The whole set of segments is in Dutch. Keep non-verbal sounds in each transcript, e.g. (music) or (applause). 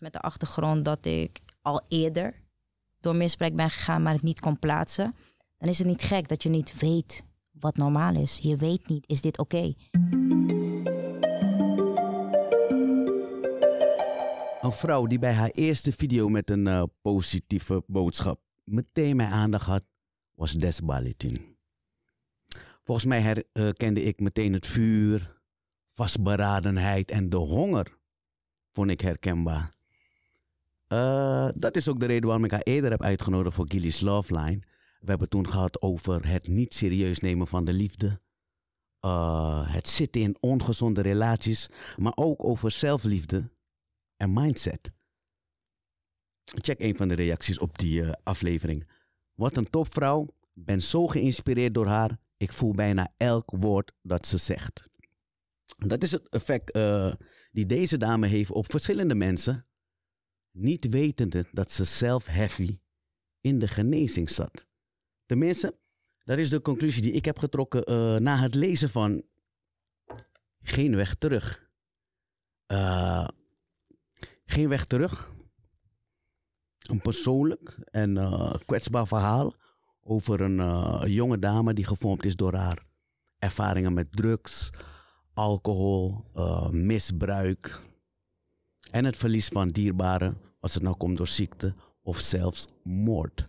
Met de achtergrond dat ik al eerder door misbruik ben gegaan, maar het niet kon plaatsen. Dan is het niet gek dat je niet weet wat normaal is. Je weet niet, is dit oké? Een vrouw die bij haar eerste video met een eh, positieve boodschap meteen mijn aandacht had, was Des Balitin. Volgens mij herkende eh, ik meteen het vuur, vastberadenheid en de honger vond ik herkenbaar. Eh, dat is ook de reden waarom ik haar eerder heb uitgenodigd voor Gilly's Love Line. We hebben toen gehad over het niet serieus nemen van de liefde. Eh, het zitten in ongezonde relaties. Maar ook over zelfliefde en mindset. Check een van de reacties op die eh, aflevering. Wat een topvrouw. Ben zo geïnspireerd door haar. Ik voel bijna elk woord dat ze zegt. Dat is het effect uh, die deze dame heeft op verschillende mensen niet wetende dat ze zelf heavy in de genezing zat. Tenminste, dat is de conclusie die ik heb getrokken eh, na het lezen van Geen Weg Terug. Eh, geen Weg Terug. Een persoonlijk en eh, kwetsbaar verhaal over een, een jonge dame die gevormd is door haar ervaringen met drugs, alcohol, misbruik en het verlies van dierbaren als het nou komt door ziekte of zelfs moord.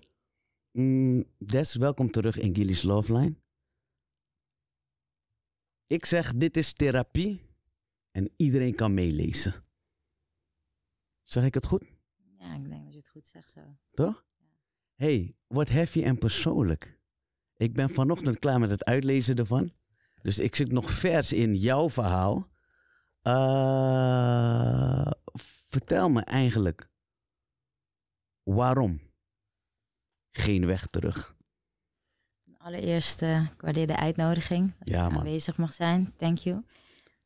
Mm, des, welkom terug in Gilly's Loveline. Ik zeg, dit is therapie en iedereen kan meelezen. Zeg ik het goed? Ja, ik denk dat je het goed zegt zo. Toch? hey, wat heavy en persoonlijk. Ik ben vanochtend klaar met het uitlezen ervan. Dus ik zit nog vers in jouw verhaal. Eh, vertel me eigenlijk, Waarom? Geen weg terug. Allereerst, ik eh, waardeer de uitnodiging. Dat ja, aanwezig mag zijn. Thank you.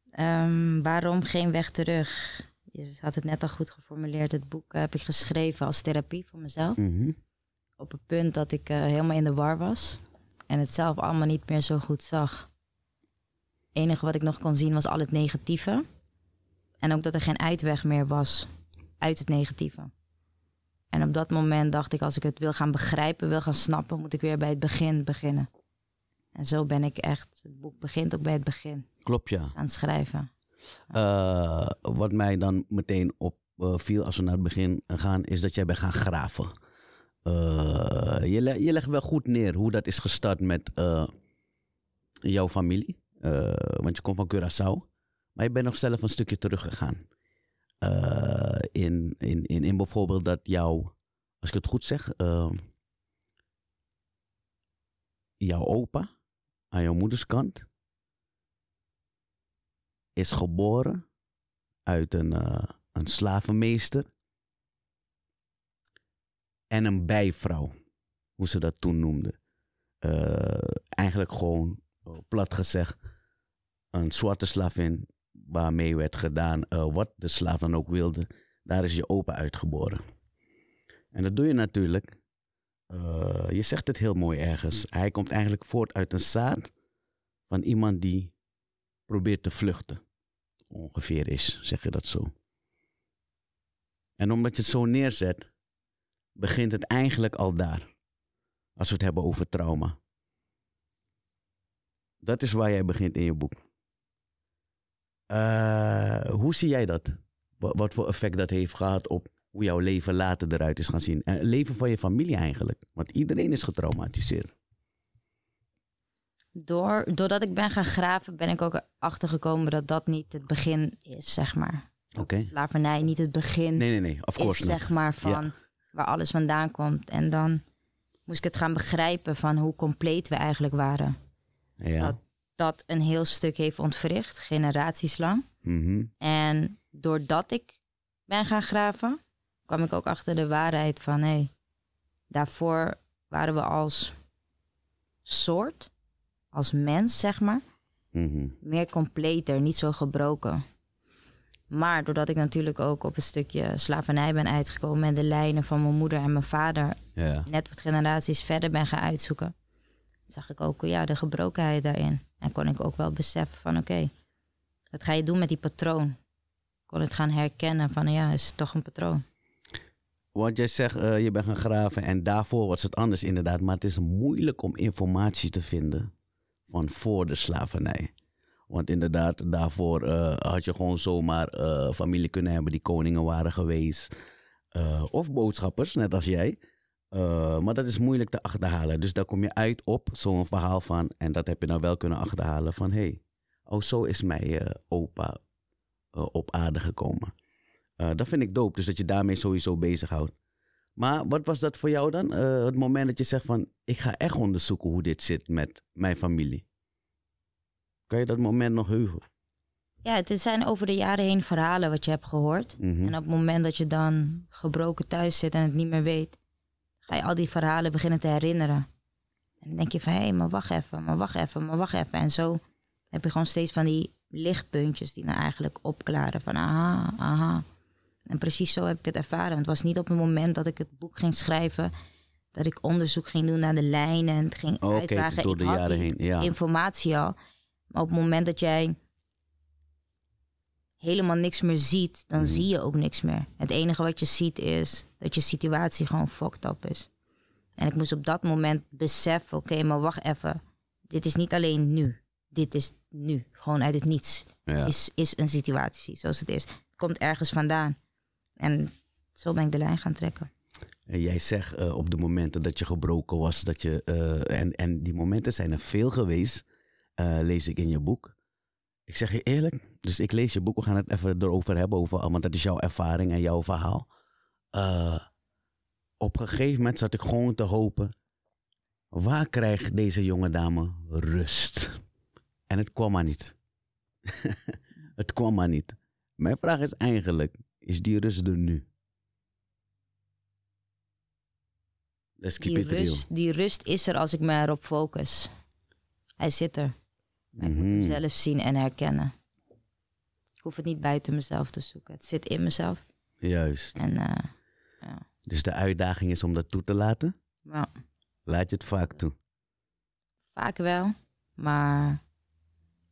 Ehm, waarom geen weg terug? Je had het net al goed geformuleerd. Het boek eh, heb ik geschreven als therapie voor mezelf. Mhm. Op het punt dat ik eh, helemaal in de war was. En het zelf allemaal niet meer zo goed zag. Het enige wat ik nog kon zien was al het negatieve. En ook dat er geen uitweg meer was uit het negatieve. En op dat moment dacht ik, als ik het wil gaan begrijpen, wil gaan snappen, moet ik weer bij het begin beginnen. En zo ben ik echt, het boek begint ook bij het begin. Klopt, ja. Aan het schrijven. Eh, wat mij dan meteen opviel eh, als we naar het begin gaan, is dat jij bent gaan graven. Eh, je, je, legt wel goed neer hoe dat is gestart met jouw familie. want je komt van Curaçao. Maar je bent nog zelf een stukje teruggegaan. Eh, in, in, in, in bijvoorbeeld dat jouw, als ik het goed zeg, ehm, jouw opa aan jouw moeders kant is geboren uit een, uh, een slavenmeester en een bijvrouw, hoe ze dat toen noemden. Eh, eigenlijk gewoon plat gezegd, een zwarte slavin waarmee werd gedaan, eh, wat de slaaf dan ook wilde, daar is je opa uitgeboren. En dat doe je natuurlijk. Eh, je zegt het heel mooi ergens. Hij komt eigenlijk voort uit een zaad van iemand die probeert te vluchten. Ongeveer is, zeg je dat zo. En omdat je het zo neerzet, begint het eigenlijk al daar. Als we het hebben over trauma. Dat is waar jij begint in je boek. Eh, hoe zie jij dat? Wat, voor effect dat heeft gehad op hoe jouw leven later eruit is gaan zien? En het leven van je familie eigenlijk. Want iedereen is getraumatiseerd. Door, doordat ik ben gaan graven, ben ik ook achtergekomen gekomen dat dat niet het begin is, zeg maar. Oké. Slavernij niet het begin nee, nee, nee. Of course is, zeg maar, van waar alles vandaan komt. En dan moest ik het gaan begrijpen van hoe compleet we eigenlijk waren. Ja dat een heel stuk heeft ontwricht, generaties lang. Mhm. En doordat ik ben gaan graven, kwam ik ook achter de waarheid van hé, hey, daarvoor waren we als soort, als mens zeg maar, mhm. meer completer, niet zo gebroken. Maar doordat ik natuurlijk ook op een stukje slavernij ben uitgekomen en de lijnen van mijn moeder en mijn vader net wat generaties verder ben gaan uitzoeken, zag ik ook ja, de gebrokenheid daarin. En kon ik ook wel beseffen van oké, wat ga je doen met die patroon? Ik kon het gaan herkennen van ja, is toch een patroon. Want jij zegt, eh, je bent gaan graven en daarvoor was het anders inderdaad. Maar het is moeilijk om informatie te vinden van voor de slavernij. Want inderdaad, daarvoor eh, had je gewoon zomaar eh, familie kunnen hebben die koningen waren geweest. of boodschappers, net als jij. Eh, maar dat is moeilijk te achterhalen. Dus daar kom je uit op zo'n verhaal van. En dat heb je dan nou wel kunnen achterhalen van hé, hey, oh zo is mijn eh, opa eh, op aarde gekomen. dat vind ik dope, dus dat je daarmee sowieso bezighoudt. Maar wat was dat voor jou dan? het moment dat je zegt van ik ga echt onderzoeken hoe dit zit met mijn familie. Kan je dat moment nog heugen? Ja, het zijn over de jaren heen verhalen wat je hebt gehoord. Mhm. En op het moment dat je dan gebroken thuis zit en het niet meer weet, ga je al die verhalen beginnen te herinneren. En dan denk je van, hé, hey, maar wacht even, maar wacht even, maar wacht even. En zo heb je gewoon steeds van die lichtpuntjes die nou eigenlijk opklaren van, aha, aha. En precies zo heb ik het ervaren. Het was niet op het moment dat ik het boek ging schrijven, dat ik onderzoek ging doen naar de lijnen en het ging okay, uitvragen. Door de jaren heen, ja. informatie al. Maar op het moment dat jij helemaal niks meer ziet, dan mhm. zie je ook niks meer. Het enige wat je ziet is dat je situatie gewoon fucked up is. En ik moest op dat moment beseffen, oké, maar wacht even. Dit is niet alleen nu. Dit is nu. Gewoon uit het niets. Is, is een situatie zoals het is. Het komt ergens vandaan. En zo ben ik de lijn gaan trekken. En jij zegt eh, op de momenten dat je gebroken was, dat je, eh, en, en die momenten zijn er veel geweest, eh, lees ik in je boek. Ik zeg je eerlijk, dus ik lees je boek, we gaan het even erover hebben, over, ah, want dat is jouw ervaring en jouw verhaal. Eh, op een gegeven moment zat ik gewoon te hopen, waar krijgt deze jonge dame rust? En het kwam maar niet. (laughs) het kwam maar niet. Mijn vraag is eigenlijk, is die rust er nu? Die rust, die rust is er als ik me erop focus. Hij zit er. Hij moet mhm. hem zelf zien en herkennen hoef het niet buiten mezelf te zoeken. Het zit in mezelf. Juist. En, eh, ja. Dus de uitdaging is om dat toe te laten? Ja. Laat je het vaak toe? Vaak wel. Maar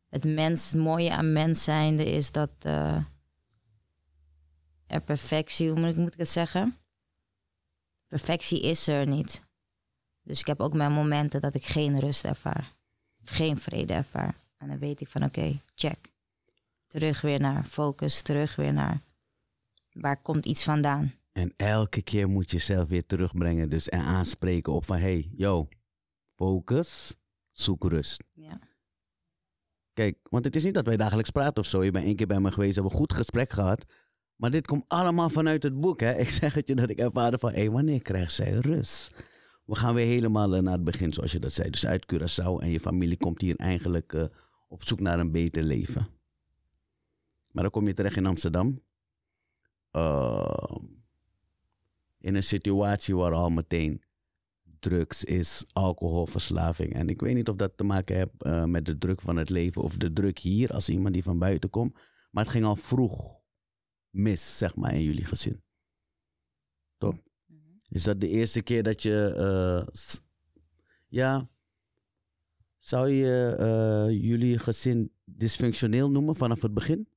het, mens, het mooie aan mens zijnde is dat eh, er perfectie, hoe moet ik, het zeggen? Perfectie is er niet. Dus ik heb ook mijn momenten dat ik geen rust ervaar. Geen vrede ervaar. En dan weet ik van oké, check terug weer naar focus, terug weer naar waar komt iets vandaan. En elke keer moet je jezelf weer terugbrengen dus en aanspreken op van hey, yo, focus, zoek rust. Ja. Kijk, want het is niet dat wij dagelijks praten of zo. Je bent één keer bij me geweest, hebben een goed gesprek gehad. Maar dit komt allemaal vanuit het boek. Hè? Ik zeg het je dat ik ervaren van, hé, hey, wanneer krijgt zij rust? We gaan weer helemaal eh, naar het begin, zoals je dat zei. Dus uit Curaçao en je familie komt hier eigenlijk eh, op zoek naar een beter leven. Maar dan kom je terecht in Amsterdam. Ehm, in een situatie waar al meteen drugs is, alcoholverslaving. En ik weet niet of dat te maken heeft eh, met de druk van het leven of de druk hier als iemand die van buiten komt. Maar het ging al vroeg mis, zeg maar, in jullie gezin. Toch? Mhm. Is dat de eerste keer dat je. Eh, ja. Zou je eh, jullie gezin dysfunctioneel noemen vanaf het begin?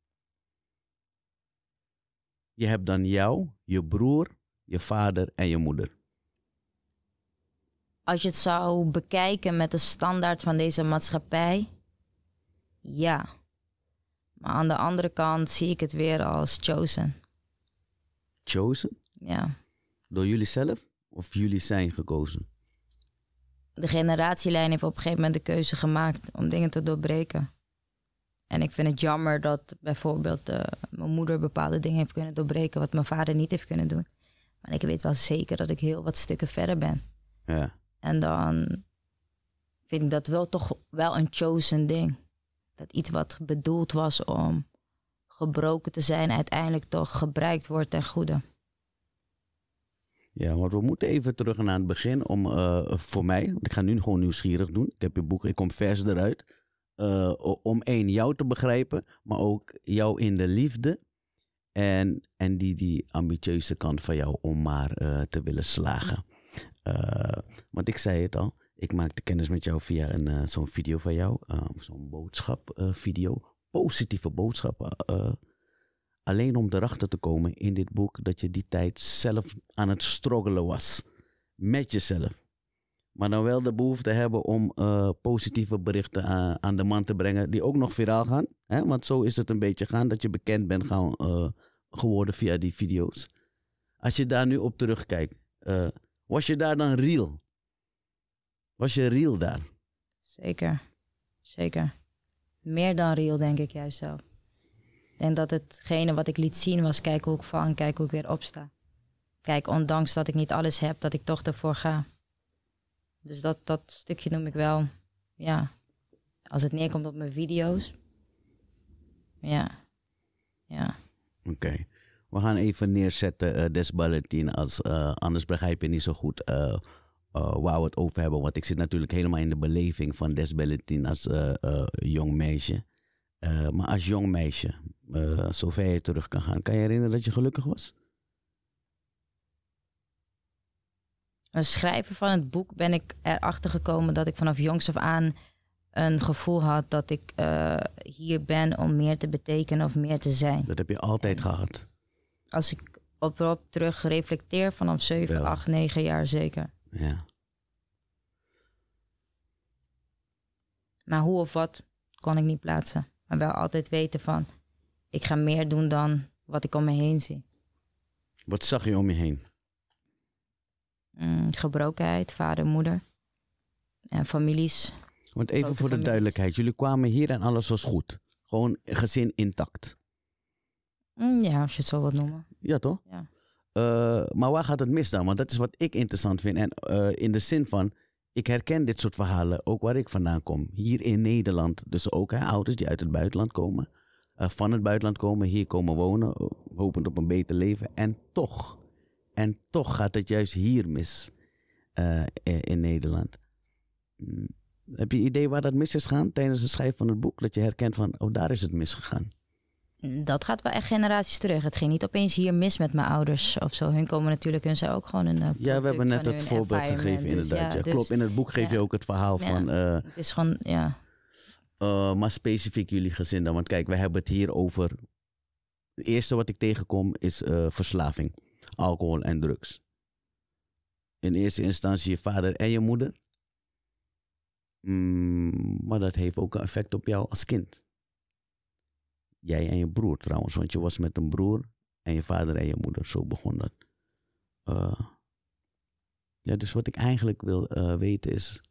Je hebt dan jou, je broer, je vader en je moeder. Als je het zou bekijken met de standaard van deze maatschappij, ja. Maar aan de andere kant zie ik het weer als chosen. Chosen? Ja. Door jullie zelf of jullie zijn gekozen? De generatielijn heeft op een gegeven moment de keuze gemaakt om dingen te doorbreken. En ik vind het jammer dat bijvoorbeeld eh, mijn moeder bepaalde dingen heeft kunnen doorbreken wat mijn vader niet heeft kunnen doen. Maar ik weet wel zeker dat ik heel wat stukken verder ben. Ja. En dan vind ik dat wel toch wel een chosen ding. Dat iets wat bedoeld was om gebroken te zijn, uiteindelijk toch gebruikt wordt ten goede. Ja, want we moeten even terug naar het begin om eh, voor mij. ik ga nu gewoon nieuwsgierig doen. Ik heb je boek, ik kom vers eruit. Eh, om één jou te begrijpen, maar ook jou in de liefde. En, en die, die ambitieuze kant van jou om maar eh, te willen slagen. Eh, want ik zei het al, ik maakte kennis met jou via een, zo'n video van jou, zo'n boodschapvideo. Positieve boodschappen alleen om erachter te komen in dit boek dat je die tijd zelf aan het struggelen was. Met jezelf. Maar dan nou wel de behoefte hebben om eh, positieve berichten aan, aan de man te brengen. Die ook nog viraal gaan. Hè? Want zo is het een beetje gaan dat je bekend bent gaan, eh, geworden via die video's. Als je daar nu op terugkijkt. Eh, was je daar dan real? Was je real daar? Zeker. Zeker. Meer dan real denk ik juist zo. En dat hetgene wat ik liet zien was kijk hoe ik val en kijk hoe ik weer opsta. Kijk, ondanks dat ik niet alles heb, dat ik toch ervoor ga. Dus dat, dat stukje noem ik wel, ja, als het neerkomt op mijn video's. Ja, ja. Oké. We gaan even neerzetten, uh, Des als, eh, anders begrijp je niet zo goed eh, waar we het over hebben. Want ik zit natuurlijk helemaal in de beleving van Des Balletin als jong meisje. maar als jong meisje, zover je terug kan gaan, kan je herinneren dat je gelukkig was? het schrijven van het boek ben ik erachter gekomen dat ik vanaf jongs af aan een gevoel had dat ik eh, hier ben om meer te betekenen of meer te zijn. Dat heb je altijd gehad. Als ik op terug reflecteer vanaf 7, 8, 9 jaar zeker. Ja. Maar hoe of wat kon ik niet plaatsen. Maar wel altijd weten van, ik ga meer doen dan wat ik om me heen zie. Wat zag je om je heen? Eh, gebrokenheid, vader, moeder en families. Want even voor de duidelijkheid, jullie kwamen hier en alles was goed. Gewoon gezin intact. Mm, ja, als je het zo wilt noemen. Ja, toch? Ja. Eh, maar waar gaat het mis dan? Want dat is wat ik interessant vind. En eh, in de zin van, ik herken dit soort verhalen ook waar ik vandaan kom. Hier in Nederland. Dus ook hè, ouders die uit het buitenland komen. van het buitenland komen, hier komen wonen. Hopend op een beter leven. En toch en toch gaat het juist hier mis eh, in Nederland. Mm. Heb je idee waar dat mis is gegaan tijdens het schrijven van het boek? Dat je herkent van, oh, daar is het misgegaan. Dat gaat wel echt generaties terug. Het ging niet opeens hier mis met mijn ouders of zo. Hun komen natuurlijk, hun zijn ook gewoon een. Eh, ja, we hebben net het voorbeeld gegeven, dus inderdaad. Ja, dus Klopt, in het boek geef je ook het verhaal van. Eh, het is gewoon, ja. maar specifiek jullie gezin dan. Want kijk, we hebben het hier over. Het eerste wat ik tegenkom is verslaving alcohol en drugs? In eerste instantie je vader en je moeder. Mm, maar dat heeft ook een effect op jou als kind. Jij en je broer trouwens, want je was met een broer en je vader en je moeder. Zo begon dat. Eh, ja, dus wat ik eigenlijk wil eh, weten is,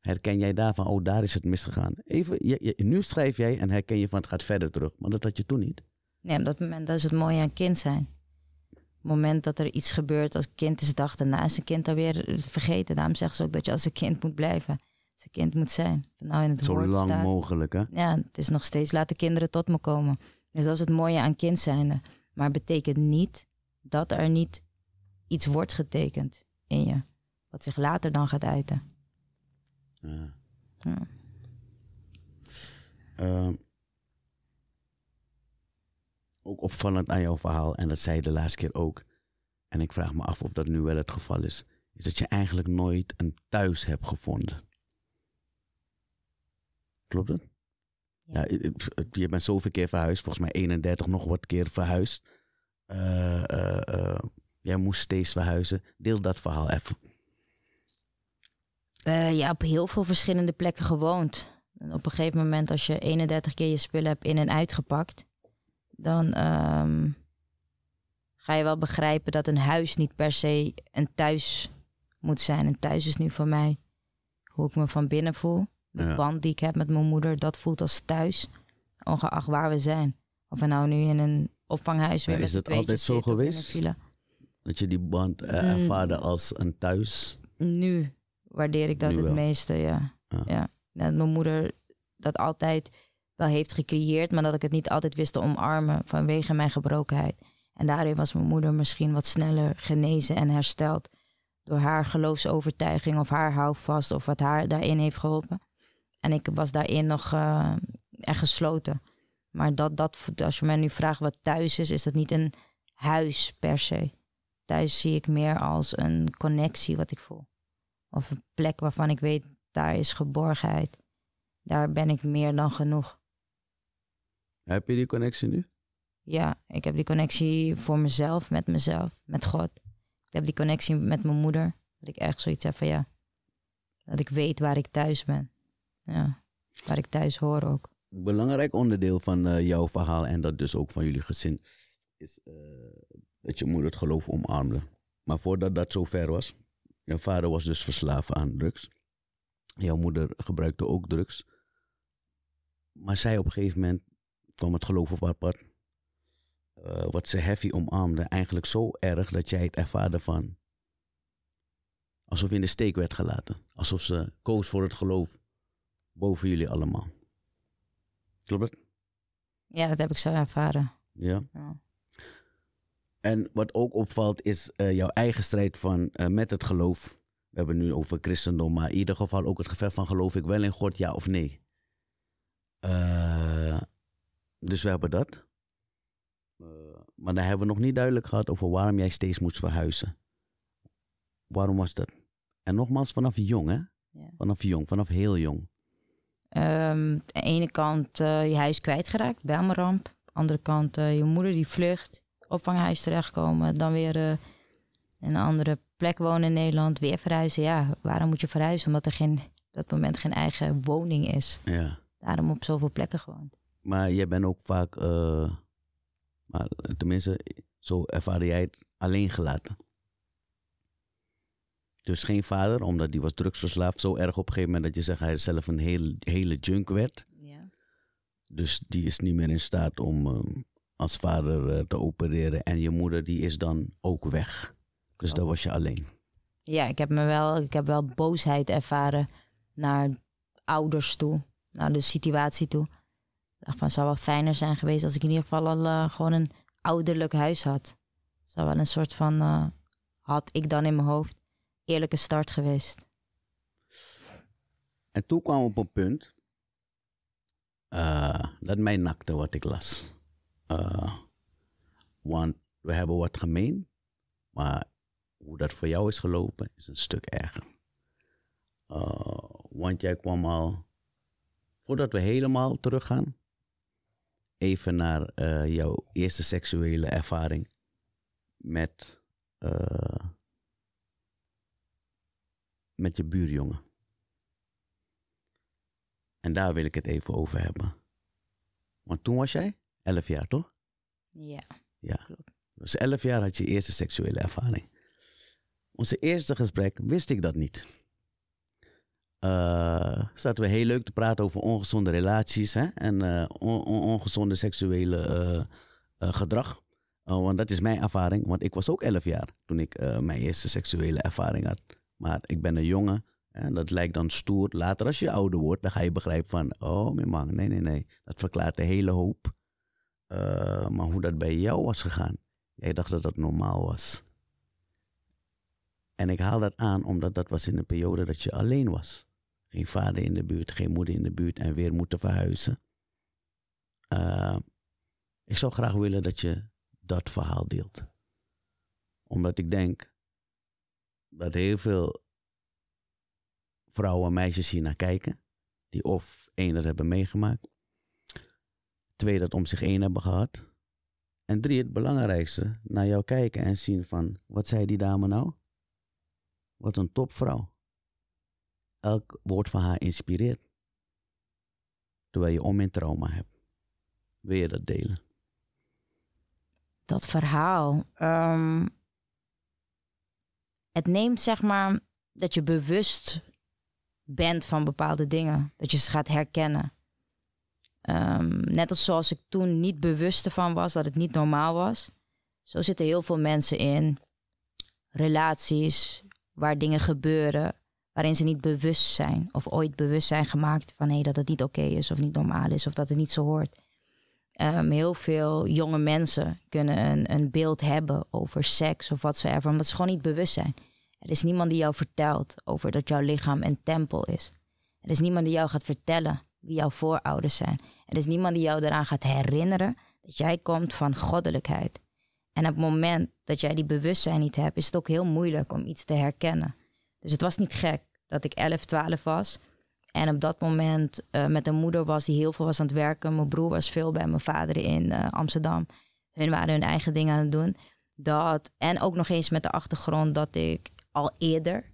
herken jij daarvan, oh daar is het misgegaan. Even, je, nu schrijf jij en herken je van het gaat verder terug, maar dat had je toen niet. Nee, op dat moment, dat is het mooie aan kind zijn moment dat er iets gebeurt als kind is dag daarna is een kind weer vergeten. Daarom zeggen ze ook dat je als een kind moet blijven. Als een kind moet zijn. nou in het Zo lang mogelijk hè? Ja, het is nog steeds laten kinderen tot me komen. Dus dat is het mooie aan kind zijnde. Maar betekent niet dat er niet iets wordt getekend in je. Wat zich later dan gaat uiten. Ja. ja. Ehm, ook opvallend aan jouw verhaal, en dat zei je de laatste keer ook, en ik vraag me af of dat nu wel het geval is, is dat je eigenlijk nooit een thuis hebt gevonden. Klopt dat? Ja. je bent zoveel keer verhuisd, volgens mij 31 nog wat keer verhuisd. Eh, eh, eh, jij moest steeds verhuizen. Deel dat verhaal even. ja, op heel veel verschillende plekken gewoond. En op een gegeven moment, als je 31 keer je spullen hebt in en uitgepakt, dan ehm, ga je wel begrijpen dat een huis niet per se een thuis moet zijn. Een thuis is nu voor mij hoe ik me van binnen voel. De band die ik heb met mijn moeder, dat voelt als thuis, ongeacht waar we zijn. Of we nou nu in een opvanghuis weer ja, Is het altijd zo geweest? Dat je die band uh, ervaarde als een thuis? Nu waardeer ik dat het meeste, ja. ja. Nou, mijn moeder dat altijd wel heeft gecreëerd, maar dat ik het niet altijd wist te omarmen vanwege mijn gebrokenheid. En daarin was mijn moeder misschien wat sneller genezen en hersteld door haar geloofsovertuiging of haar houvast of wat haar daarin heeft geholpen. En ik was daarin nog uh, gesloten. Maar dat, dat, als je mij nu vraagt wat thuis is, is dat niet een huis per se. Thuis zie ik meer als een connectie wat ik voel. Of een plek waarvan ik weet, daar is geborgenheid. Daar ben ik meer dan genoeg. Heb je die connectie nu? Ja, ik heb die connectie voor mezelf, met mezelf, met God. Ik heb die connectie met mijn moeder. Dat ik echt zoiets heb van ja. Dat ik weet waar ik thuis ben. Ja, waar ik thuis hoor ook. Belangrijk onderdeel van eh, jouw verhaal en dat dus ook van jullie gezin is eh, dat je moeder het geloof omarmde. Maar voordat dat zo ver was, jouw vader was dus verslaafd aan drugs. Jouw moeder gebruikte ook drugs. Maar zij op een gegeven moment kwam het geloof op haar pad. Eh, wat ze heavy omarmde, eigenlijk zo erg dat jij het ervaarde van. Alsof je in de steek werd gelaten. Alsof ze koos voor het geloof boven jullie allemaal. Klopt het? Ja, dat heb ik zo ervaren. Ja. ja. En wat ook opvalt is eh, jouw eigen strijd van, eh, met het geloof. We hebben nu over christendom, maar in ieder geval ook het gevecht van geloof ik wel in God, ja of nee. Uh, dus we hebben dat. Eh, maar dan hebben we nog niet duidelijk gehad over waarom jij steeds moest verhuizen. Waarom was dat? En nogmaals, vanaf jong, hè? Vanaf jong, vanaf heel jong. Um, ehm, aan de ene kant eh, je huis kwijtgeraakt, bij ramp. Aan de andere kant eh, je moeder die vlucht, opvanghuis terechtkomen. Dan weer een andere plek wonen in Nederland, weer verhuizen. Ja, waarom moet je verhuizen? Omdat er geen, op dat moment geen eigen woning is. Ja. Daarom op zoveel plekken gewoond. Maar jij bent ook vaak, eh, maar tenminste, zo ervaarde jij het alleen gelaten. Dus geen vader, omdat die was drugsverslaafd. Zo erg op een gegeven moment dat je zegt hij zelf een hele, hele junk werd. Ja. Dus die is niet meer in staat om ehm, als vader eh, te opereren. En je moeder die is dan ook weg. Dus oh. dat was je alleen. Ja, ik heb, me wel, ik heb wel boosheid ervaren naar ouders toe. Naar de situatie toe dacht van, zou wel fijner zijn geweest als ik in ieder geval al eh, gewoon een ouderlijk huis had. Zou wel een soort van, eh, had ik dan in mijn hoofd, eerlijke start geweest. En toen kwam op een punt eh, dat mij nakte wat ik las. want we hebben wat gemeen, maar hoe dat voor jou is gelopen is een stuk erger. want jij kwam al, voordat we helemaal teruggaan, even naar uh, jouw eerste seksuele ervaring met, eh, met je buurjongen. En daar wil ik het even over hebben. Want toen was jij 11 jaar, toch? Ja. Ja. Dus 11 jaar had je eerste seksuele ervaring. Onze eerste gesprek wist ik dat niet. Eh, zaten we heel leuk te praten over ongezonde relaties hè? en eh, ongezonde seksuele eh, gedrag. Oh, want dat is mijn ervaring, want ik was ook 11 jaar toen ik mijn eerste seksuele ervaring had. Maar ik ben een jongen en dat lijkt dan stoer. Later als je ouder wordt, dan ga je begrijpen van, oh mijn man, nee, nee, nee. Dat verklaart de hele hoop. maar hoe dat bij jou was gegaan, jij dacht dat dat normaal was. En ik haal dat aan omdat dat was in een periode dat je alleen was. Geen vader in de buurt, geen moeder in de buurt en weer moeten verhuizen. Eh, ik zou graag willen dat je dat verhaal deelt. Omdat ik denk dat heel veel vrouwen en meisjes hier naar kijken. Die of één dat hebben meegemaakt. Twee dat om zich heen hebben gehad. En drie, het belangrijkste, naar jou kijken en zien van wat zei die dame nou? Wat een topvrouw elk woord van haar inspireert. Terwijl je om in trauma hebt. Wil je dat delen? Dat verhaal. Ehm, het neemt zeg maar dat je bewust bent van bepaalde dingen. Dat je ze gaat herkennen. Ehm, net als zoals ik toen niet bewust ervan was dat het niet normaal was. Zo zitten heel veel mensen in relaties waar dingen gebeuren waarin ze niet bewust zijn of ooit bewust zijn gemaakt van hé, dat het niet oké is of niet normaal is of dat het niet zo hoort. Ehm, heel veel jonge mensen kunnen een, een beeld hebben over seks of wat ze omdat ze gewoon niet bewust zijn. Er is niemand die jou vertelt over dat jouw lichaam een tempel is. Er is niemand die jou gaat vertellen wie jouw voorouders zijn. Er is niemand die jou eraan gaat herinneren dat jij komt van goddelijkheid. En op het moment dat jij die bewustzijn niet hebt, is het ook heel moeilijk om iets te herkennen. Dus het was niet gek dat ik 11, 12 was. En op dat moment eh, met een moeder was die heel veel was aan het werken. Mijn broer was veel bij mijn vader in eh, Amsterdam. Hun waren hun eigen dingen aan het doen. Dat, en ook nog eens met de achtergrond dat ik al eerder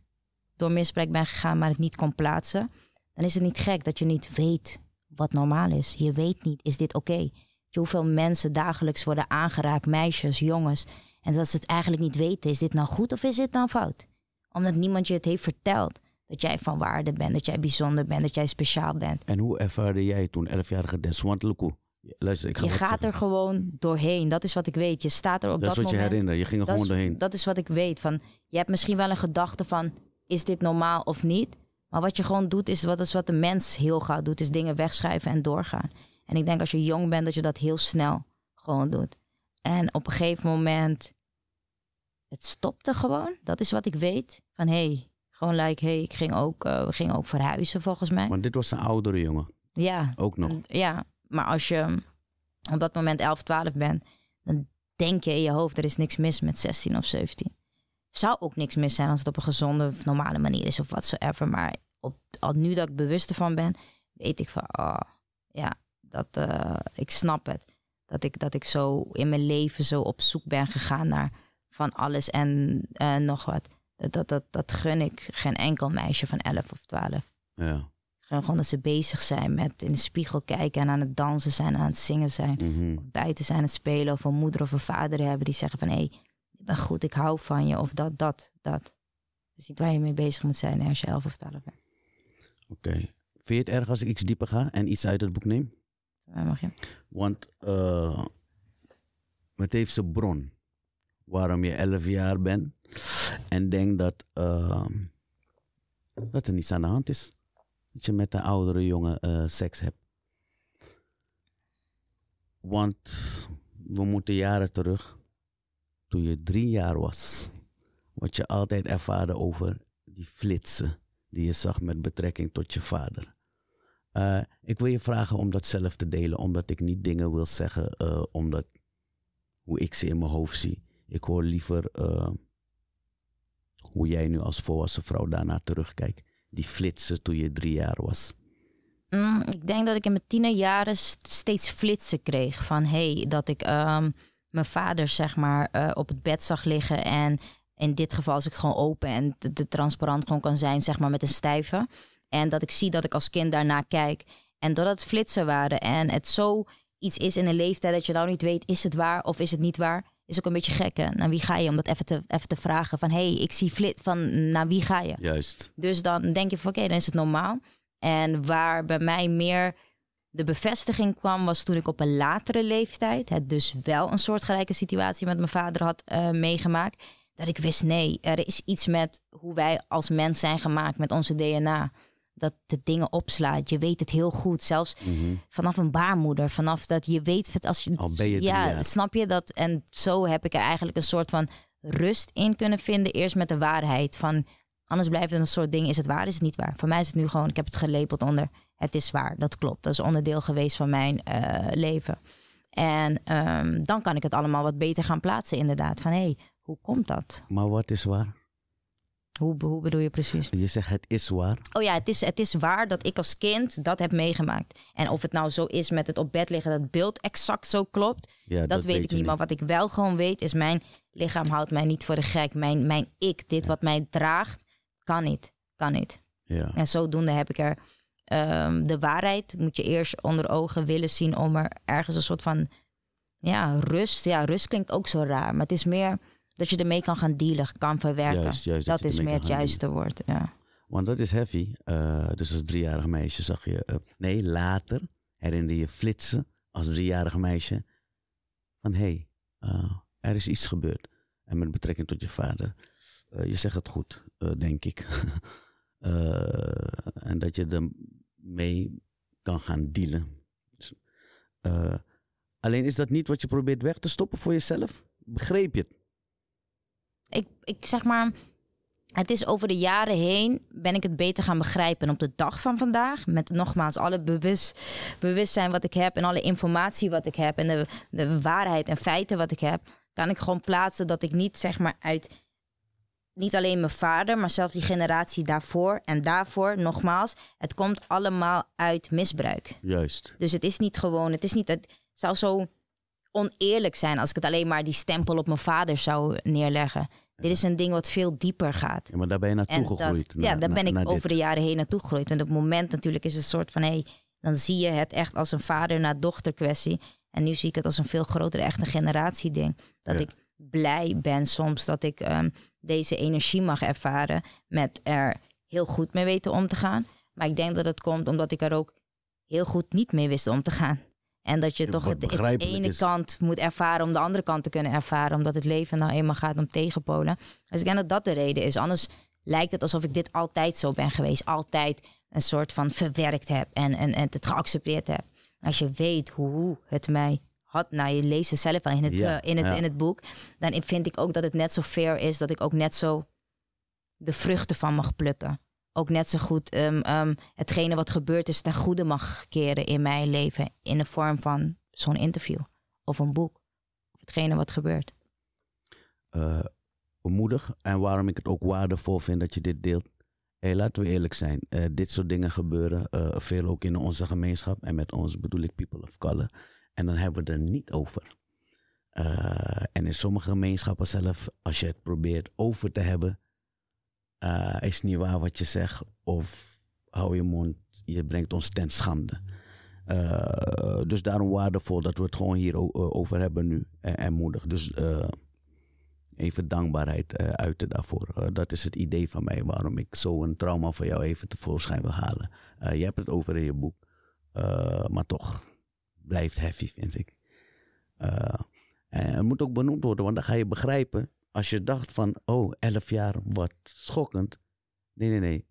door misbruik ben gegaan, maar het niet kon plaatsen. Dan is het niet gek dat je niet weet wat normaal is. Je weet niet, is dit oké? Okay? Hoeveel mensen dagelijks worden aangeraakt, meisjes, jongens. En dat ze het eigenlijk niet weten, is dit nou goed of is dit nou fout? Omdat niemand je het heeft verteld. Dat jij van waarde bent, dat jij bijzonder bent, dat jij speciaal bent. En hoe ervaarde jij toen, elfjarige jarige Deswant Luister, ik ga je gaat er gewoon doorheen. Dat is wat ik weet. Je staat er op dat, moment. Dat is wat je herinnert. Je ging er gewoon doorheen. Dat is wat ik weet. Van, je hebt misschien wel een gedachte van... is dit normaal of niet? Maar wat je gewoon doet, is wat, is wat de mens heel gauw doet. Is dingen wegschuiven en doorgaan. En ik denk als je jong bent, dat je dat heel snel gewoon doet. En op een gegeven moment het stopte gewoon. Dat is wat ik weet. Van hé, hey, gewoon like, hey, ik ging ook, eh, we gingen ook verhuizen volgens mij. Maar dit was een oudere jongen. Ja. Ook nog. Ja, maar als je op dat moment 11, 12 bent, dan denk je in je hoofd, er is niks mis met 16 of 17. Zou ook niks mis zijn als het op een gezonde of normale manier is of watsoever. Maar op, al nu dat ik bewust ervan ben, weet ik van, oh, ja, dat, eh, ik snap het. Dat ik, dat ik zo in mijn leven zo op zoek ben gegaan naar van alles en eh, nog wat. Dat, dat, dat gun ik geen enkel meisje van 11 of 12. Ja. Gewoon dat ze bezig zijn met in de spiegel kijken en aan het dansen zijn, en aan het zingen zijn. Mhm. buiten zijn het spelen of een moeder of een vader hebben die zeggen van hé, hey, ik ben goed, ik hou van je. Of dat, dat, dat. Dat is niet waar je mee bezig moet zijn als je 11 of 12 bent. Oké. Vind je het erg als ik iets dieper ga en iets uit het boek neem? Ja, mag je. Want uh, het heeft zijn bron waarom je elf jaar bent. En denk dat, uh, dat er niets aan de hand is. Dat je met een oudere jongen eh, seks hebt. Want we moeten jaren terug, toen je drie jaar was, wat je altijd ervaarde over die flitsen die je zag met betrekking tot je vader. Eh, ik wil je vragen om dat zelf te delen, omdat ik niet dingen wil zeggen, eh, omdat hoe ik ze in mijn hoofd zie. Ik hoor liever ehm, hoe jij nu als volwassen vrouw daarna terugkijkt. Die flitsen toen je drie jaar was. Mm, ik denk dat ik in mijn tienerjaren steeds flitsen kreeg. Van hey, dat ik ehm, mijn vader zeg maar eh, op het bed zag liggen. En in dit geval als ik gewoon open en te, transparant gewoon kan zijn zeg maar met een stijve. En dat ik zie dat ik als kind daarna kijk. En doordat het flitsen waren en het zo iets is in een leeftijd dat je nou niet weet, is het waar of is het niet waar? is ook een beetje gek. Hè? Naar wie ga je? Om dat even te, even te vragen. Van hey, ik zie flit. Van naar wie ga je? Juist. Dus dan denk je van oké, dan is het normaal. En waar bij mij meer de bevestiging kwam, was toen ik op een latere leeftijd. Het dus wel een soortgelijke situatie met mijn vader had eh, meegemaakt. Dat ik wist nee, er is iets met hoe wij als mens zijn gemaakt met onze DNA dat de dingen opslaat. Je weet het heel goed. Zelfs mhm. vanaf een baarmoeder, vanaf dat je weet als je. Al je ja, snap je dat? En zo heb ik er eigenlijk een soort van rust in kunnen vinden. Eerst met de waarheid. Van anders blijft het een soort ding. Is het waar? Is het niet waar? Voor mij is het nu gewoon, ik heb het gelepeld onder. Het is waar, dat klopt. Dat is onderdeel geweest van mijn eh, leven. En ehm, dan kan ik het allemaal wat beter gaan plaatsen, inderdaad. Van hé, hey, hoe komt dat? Maar wat is waar? Hoe, bedoel je precies? Je zegt het is waar. Oh ja, het is, het is waar dat ik als kind dat heb meegemaakt. En of het nou zo is met het op bed liggen, dat beeld exact zo klopt, dat, weet, ik niet. Maar wat ik wel gewoon weet is, mijn lichaam houdt mij niet voor de gek. Mijn, mijn ik, dit wat mij draagt, kan niet. Kan niet. Ja. En zodoende heb ik er ehm, de waarheid, moet je eerst onder ogen willen zien om er ergens een soort van ja, rust. Ja, rust klinkt ook zo raar, maar het is meer dat je ermee kan gaan dealen, kan verwerken. Juist, juist, dat, is meer het juiste woord. Ja. Want dat is heavy. Eh, dus als driejarig meisje zag je. Eh, nee, later herinner je flitsen als driejarig meisje. Van hé, hey, eh, er is iets gebeurd. En met betrekking tot je vader. je zegt het goed, denk ik. (laughs) en dat je er mee kan gaan dealen. Dus, alleen is dat niet wat je probeert weg te stoppen voor jezelf? Begreep je het? ik, ik zeg maar, het is over de jaren heen ben ik het beter gaan begrijpen. op de dag van vandaag, met nogmaals alle bewust, bewustzijn wat ik heb en alle informatie wat ik heb en de, de waarheid en feiten wat ik heb, kan ik gewoon plaatsen dat ik niet zeg maar uit niet alleen mijn vader, maar zelfs die generatie daarvoor en daarvoor, nogmaals, het komt allemaal uit misbruik. Juist. Dus het is niet gewoon, het is niet, het zou zo oneerlijk zijn als ik het alleen maar die stempel op mijn vader zou neerleggen. Dit is een ding wat veel dieper gaat. Ja, maar daar ben je naartoe gegroeid. ja, daar ben ik over de jaren heen naartoe gegroeid. En op het moment natuurlijk is het een soort van, hé, hey, dan zie je het echt als een vader naar dochter kwestie. En nu zie ik het als een veel grotere, echte generatie ding. Dat ik blij ben soms dat ik ehm, deze energie mag ervaren met er heel goed mee weten om te gaan. Maar ik denk dat het komt omdat ik er ook heel goed niet mee wist om te gaan. En dat je toch het, de ene kant moet ervaren om de andere kant te kunnen ervaren. Omdat het leven nou eenmaal gaat om tegenpolen. Dus ik denk dat dat de reden is. Anders lijkt het alsof ik dit altijd zo ben geweest. Altijd een soort van verwerkt heb en, en, en het geaccepteerd heb. Als je weet hoe het mij had, nou je leest het zelf al in het, eh, in, het, in het boek. Dan vind ik ook dat het net zo fair is dat ik ook net zo de vruchten van mag plukken ook net zo goed um, hetgene wat gebeurd is ten goede mag keren in mijn leven. In de vorm van zo'n interview of een boek. Of hetgene wat gebeurt. Uh, eh, moedig en waarom ik het ook waardevol vind dat je dit deelt. Hey, laten we eerlijk zijn. Eh, dit soort dingen gebeuren eh, veel ook in onze gemeenschap. En met ons bedoel ik people of color. En dan hebben we het er niet over. en in sommige gemeenschappen zelf, als je het probeert over te hebben, uh, is niet waar wat je zegt. Of hou je mond, je brengt ons ten schande. Eh, dus daarom waardevol dat we het gewoon hier eh, over hebben nu. En, en moedig. Dus even dankbaarheid uh, uiten daarvoor. dat is het idee van mij waarom ik zo een trauma van jou even tevoorschijn wil halen. je hebt het over in je boek. maar toch, blijft heavy vind ik. en het moet ook benoemd worden, want dan ga je begrijpen als je dacht van, oh, elf jaar, wat schokkend. Nee, nee, nee.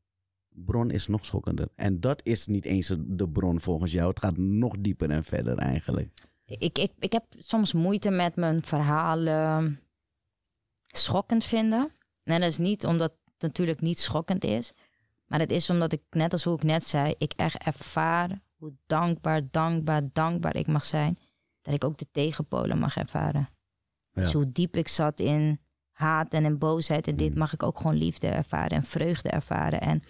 Bron is nog schokkender. En dat is niet eens de bron volgens jou. Het gaat nog dieper en verder eigenlijk. Ik, ik, ik heb soms moeite met mijn verhalen schokkend vinden. En dat is niet omdat het natuurlijk niet schokkend is. Maar het is omdat ik, net als hoe ik net zei, ik echt ervaar hoe dankbaar, dankbaar, dankbaar ik mag zijn. Dat ik ook de tegenpolen mag ervaren. Ja. Dus hoe diep ik zat in haat en, en boosheid en dit, mm. mag ik ook gewoon liefde ervaren en vreugde ervaren. En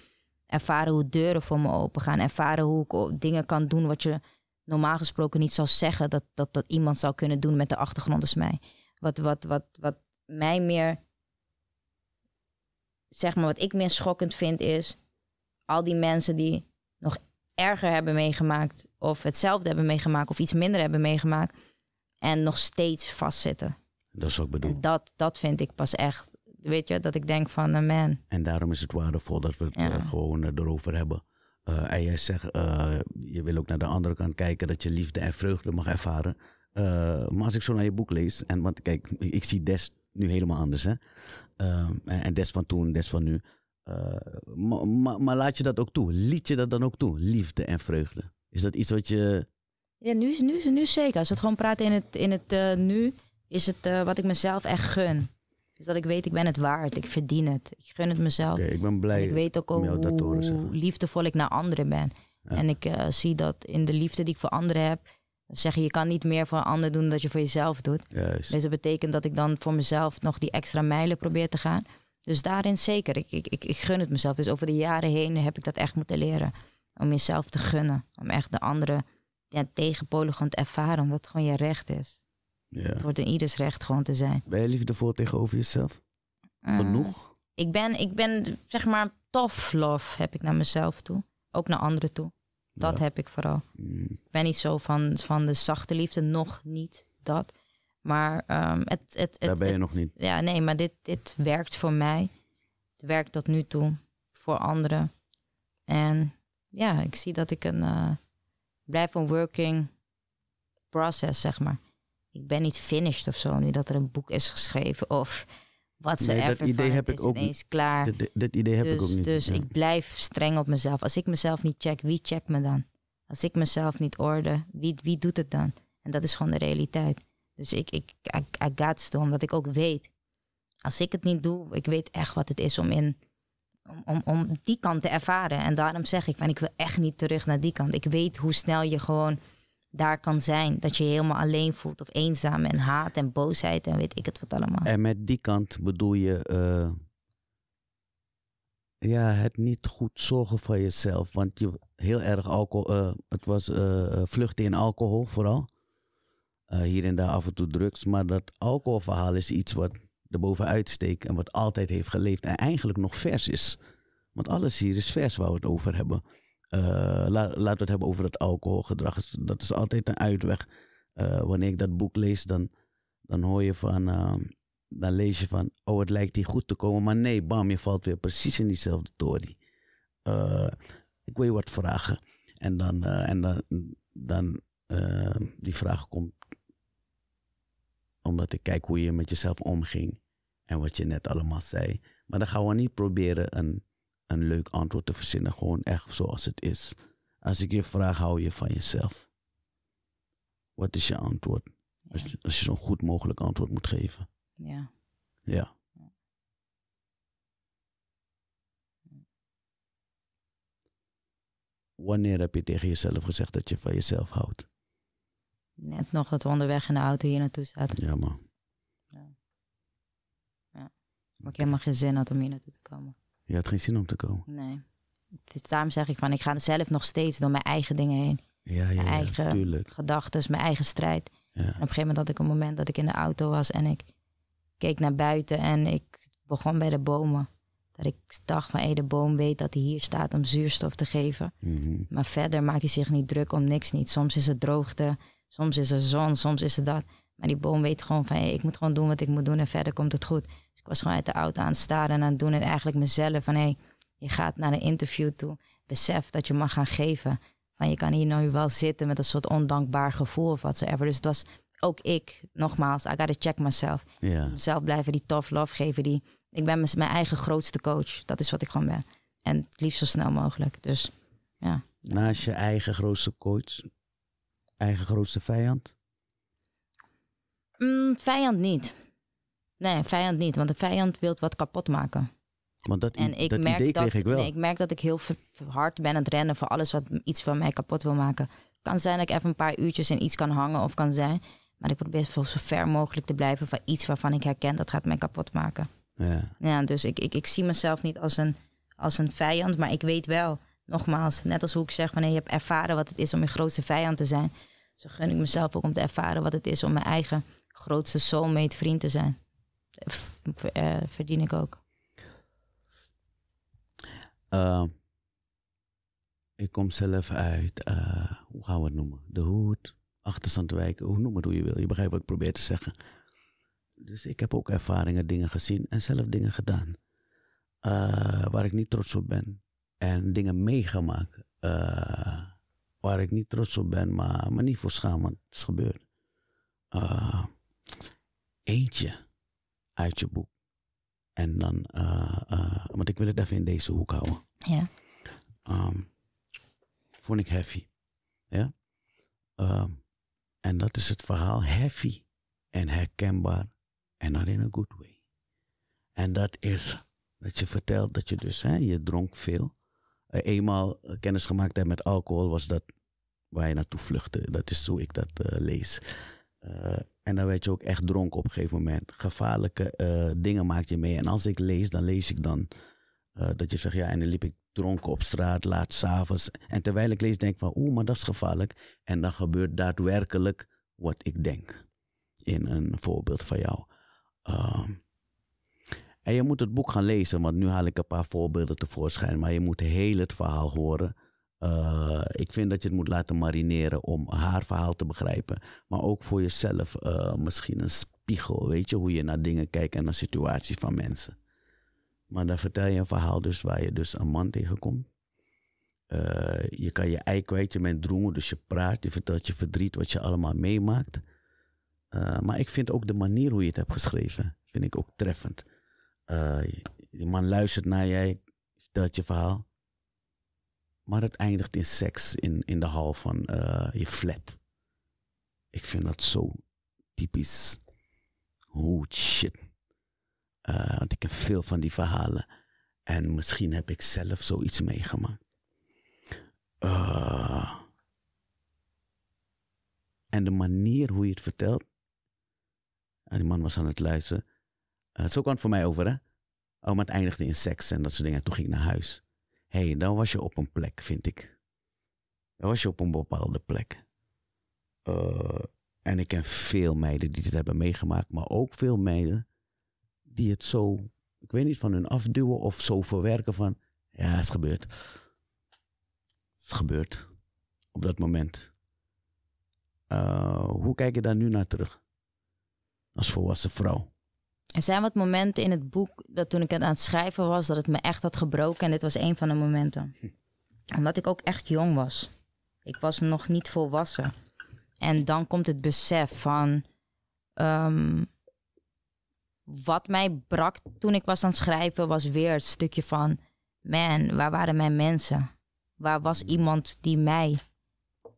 ervaren hoe deuren voor me open gaan. Ervaren hoe ik dingen kan doen wat je normaal gesproken niet zou zeggen dat, dat, dat iemand zou kunnen doen met de achtergrond als mij. Wat, wat, wat, wat mij meer, zeg maar, wat ik meer schokkend vind is al die mensen die nog erger hebben meegemaakt of hetzelfde hebben meegemaakt of iets minder hebben meegemaakt en nog steeds vastzitten. Dat is wat ik bedoel. Dat, dat vind ik pas echt, weet je, dat ik denk van, een eh, man. En daarom is het waardevol dat we het eh, gewoon eh, erover hebben. en jij zegt, je wil ook naar de andere kant kijken, dat je liefde en vreugde mag ervaren. maar als ik zo naar je boek lees, en want kijk, ik, zie Des nu helemaal anders. Hè? En, en, Des van toen, Des van nu. Maar, maar, laat je dat ook toe? Liet je dat dan ook toe? Liefde en vreugde. Is dat iets wat je. Ja, nu, nu, nu zeker. Als we het gewoon praten in het, in het nu is het eh, wat ik mezelf echt gun. Dus dat ik weet, ik ben het waard. Ik verdien het. Ik gun het mezelf. ik ben blij. ik weet ook, hoe, liefdevol ik naar anderen ben. En ik eh, zie dat in de liefde die ik voor anderen heb. Zeg je, je kan niet meer voor een ander doen dan dat je voor jezelf doet. Dus dat betekent dat ik dan voor mezelf nog die extra mijlen probeer te gaan. Dus daarin zeker. Ik, ik, ik, ik gun het mezelf. Dus over de jaren heen heb ik dat echt moeten leren. Om jezelf te gunnen. Om echt de andere ja, tegenpolen gewoon te ervaren. Omdat het gewoon je recht is. Ja. Het wordt in ieders recht gewoon te zijn. Ben je liefdevol tegenover jezelf? Mm. Genoeg? Ik ben, ik ben, zeg maar, tof love heb ik naar mezelf toe. Ook naar anderen toe. Dat heb ik vooral. Mm. Ik ben niet zo van, van de zachte liefde, nog niet dat. Maar ehm, het, het, het, Daar ben je nog niet. Ja, nee, maar dit, dit werkt voor mij. Het werkt tot nu toe voor anderen. En ja, ik zie dat ik een... Uh, blijf een working process, zeg maar ik ben niet finished of zo nu dat er een boek is geschreven of wat ze nee, dat idee heb ik ook niet. klaar. Dat, idee heb ik ook dus, niet. Dus ik blijf streng op mezelf. Als ik mezelf niet check, wie checkt me dan? Als ik mezelf niet orde, wie, wie doet het dan? En dat is gewoon de realiteit. Dus ik, ik I, I got to, omdat ik ook weet. Als ik het niet doe, ik weet echt wat het is om in om, om, die kant te ervaren. En daarom zeg ik, van, ik wil echt niet terug naar die kant. Ik weet hoe snel je gewoon daar kan zijn. Dat je je helemaal alleen voelt of eenzaam en haat en boosheid en weet ik het wat allemaal. En met die kant bedoel je eh, ja, het niet goed zorgen van jezelf. Want je heel erg alcohol, eh, het was uh, vluchten in alcohol vooral. hier en daar af en toe drugs. Maar dat alcoholverhaal is iets wat er bovenuit steekt en wat altijd heeft geleefd en eigenlijk nog vers is. Want alles hier is vers waar we het over hebben. Eh, laat, laten we het hebben over het alcoholgedrag. Dat is altijd een uitweg. Eh, wanneer ik dat boek lees, dan, dan hoor je van ehm, dan lees je van, oh, het lijkt hier goed te komen. Maar nee, bam, je valt weer precies in diezelfde tory. Eh, ik wil je wat vragen. En dan, uh, en dan, dan ehm, die vraag komt omdat ik kijk hoe je met jezelf omging en wat je net allemaal zei. Maar dan gaan we niet proberen een een leuk antwoord te verzinnen. Gewoon echt zoals het is. Als ik je vraag, hou je van jezelf? Wat is je antwoord? Als, je, zo'n goed mogelijk antwoord moet geven. Ja. Ja. Wanneer heb je tegen jezelf gezegd dat je van jezelf houdt? Net nog dat we onderweg in de auto hier naartoe zaten. Ja, maar. Ja. ja. Maar ik helemaal geen zin had om hier naartoe te komen. Je had geen zin om te komen. Nee. Dus daarom zeg ik van, ik ga zelf nog steeds door mijn eigen dingen heen. Ja, ja, mijn eigen gedachten, mijn eigen strijd. En op een gegeven moment had ik een moment dat ik in de auto was en ik keek naar buiten en ik begon bij de bomen. Dat ik dacht van, hé, de boom weet dat hij hier staat om zuurstof te geven. Mhm. Maar verder maakt hij zich niet druk om niks niet. Soms is het droogte, soms is er zon, soms is er dat. Maar die boom weet gewoon van, ik moet gewoon doen wat ik moet doen en verder komt het goed. Dus ik was gewoon uit de auto aan het staren en aan het doen en eigenlijk mezelf van, hé, je gaat naar een interview toe, besef dat je mag gaan geven. Van je kan hier nu wel zitten met een soort ondankbaar gevoel of wat watsoever. Dus het was ook ik, nogmaals, I gotta check myself. Yeah. Zelf blijven die tough love geven. Die, ik ben mijn eigen grootste coach. Dat is wat ik gewoon ben. En het liefst zo snel mogelijk. Dus ja. Naast je eigen grootste coach, eigen grootste vijand? Mm, vijand niet. Nee, vijand niet, want de vijand wil wat kapot maken. dat, en ik dat merk idee dat, ik wel. ik merk dat ik heel hard ben aan het rennen voor alles wat iets van mij kapot wil maken. Het kan zijn dat ik even een paar uurtjes in iets kan hangen of kan zijn. Maar ik probeer zo ver mogelijk te blijven van iets waarvan ik herken dat gaat mij kapot maken. Ja. ja dus ik, ik, ik zie mezelf niet als een, als een vijand, maar ik weet wel, nogmaals, net als hoe ik zeg, wanneer je hebt ervaren wat het is om je grootste vijand te zijn, zo gun ik mezelf ook om te ervaren wat het is om mijn eigen grootste soulmate vriend te zijn. Eh, verdien ik ook. Ehm, ik kom zelf uit, eh, hoe gaan we het noemen? De hoed, achterstandwijken, hoe noem het hoe je wil. Je begrijpt wat ik probeer te zeggen. Dus ik heb ook ervaringen, dingen gezien en zelf dingen gedaan. Eh, waar ik niet trots op ben. En dingen meegemaakt waar ik niet trots op ben, maar me niet voor schaam, want het is gebeurd eentje uit je boek. En dan, eh, eh, want ik wil het even in deze hoek houden. Ja. Ehm, vond ik heavy. Ja. Ehm, en dat is het verhaal heavy en herkenbaar en not in a good way. En dat is dat je vertelt dat je dus, hè, je dronk veel. Uh, eenmaal kennis gemaakt hebt met alcohol was dat waar je naartoe vluchtte. Dat is hoe ik dat lees. En dan werd je ook echt dronken op een gegeven moment. Gevaarlijke eh, dingen maak je mee. En als ik lees, dan lees ik dan eh, dat je zegt, ja, en dan liep ik dronken op straat, laat s'avonds. En terwijl ik lees, denk ik van, oeh, maar dat is gevaarlijk. En dan gebeurt daadwerkelijk wat ik denk. In een voorbeeld van jou. Ehm, en je moet het boek gaan lezen, want nu haal ik een paar voorbeelden tevoorschijn. Maar je moet heel het verhaal horen eh, ik vind dat je het moet laten marineren om haar verhaal te begrijpen. Maar ook voor jezelf eh, misschien een spiegel, weet je, hoe je naar dingen kijkt en naar situaties van mensen. Maar dan vertel je een verhaal dus waar je dus een man tegenkomt. Eh, je kan je ei kwijt, je bent droemen, dus je praat, je vertelt je verdriet, wat je allemaal meemaakt. maar ik vind ook de manier hoe je het hebt geschreven, vind ik ook treffend. je man luistert naar jij, vertelt je verhaal maar het eindigt in seks in, in de hal van eh, je flat. Ik vind dat zo typisch. Oh shit. Eh, want ik heb veel van die verhalen. En misschien heb ik zelf zoiets meegemaakt. Eh, en de manier hoe je het vertelt. En die man was aan het luisteren. zo kwam het voor mij over, hè? Oh, maar het eindigde in seks en dat soort dingen. En toen ging ik naar huis hé, hey, dan was je op een plek, vind ik. Dan was je op een bepaalde plek. Eh, en ik ken veel meiden die dit hebben meegemaakt, maar ook veel meiden die het zo, ik weet niet, van hun afduwen of zo verwerken van, ja, het is gebeurd. Het is gebeurd op dat moment. Eh, hoe kijk je daar nu naar terug? Als volwassen vrouw er zijn wat momenten in het boek dat toen ik het aan het schrijven was, dat het me echt had gebroken. En dit was een van de momenten. Omdat ik ook echt jong was. Ik was nog niet volwassen. En dan komt het besef van ehm, wat mij brak toen ik was aan het schrijven, was weer het stukje van: man, waar waren mijn mensen? Waar was iemand die mij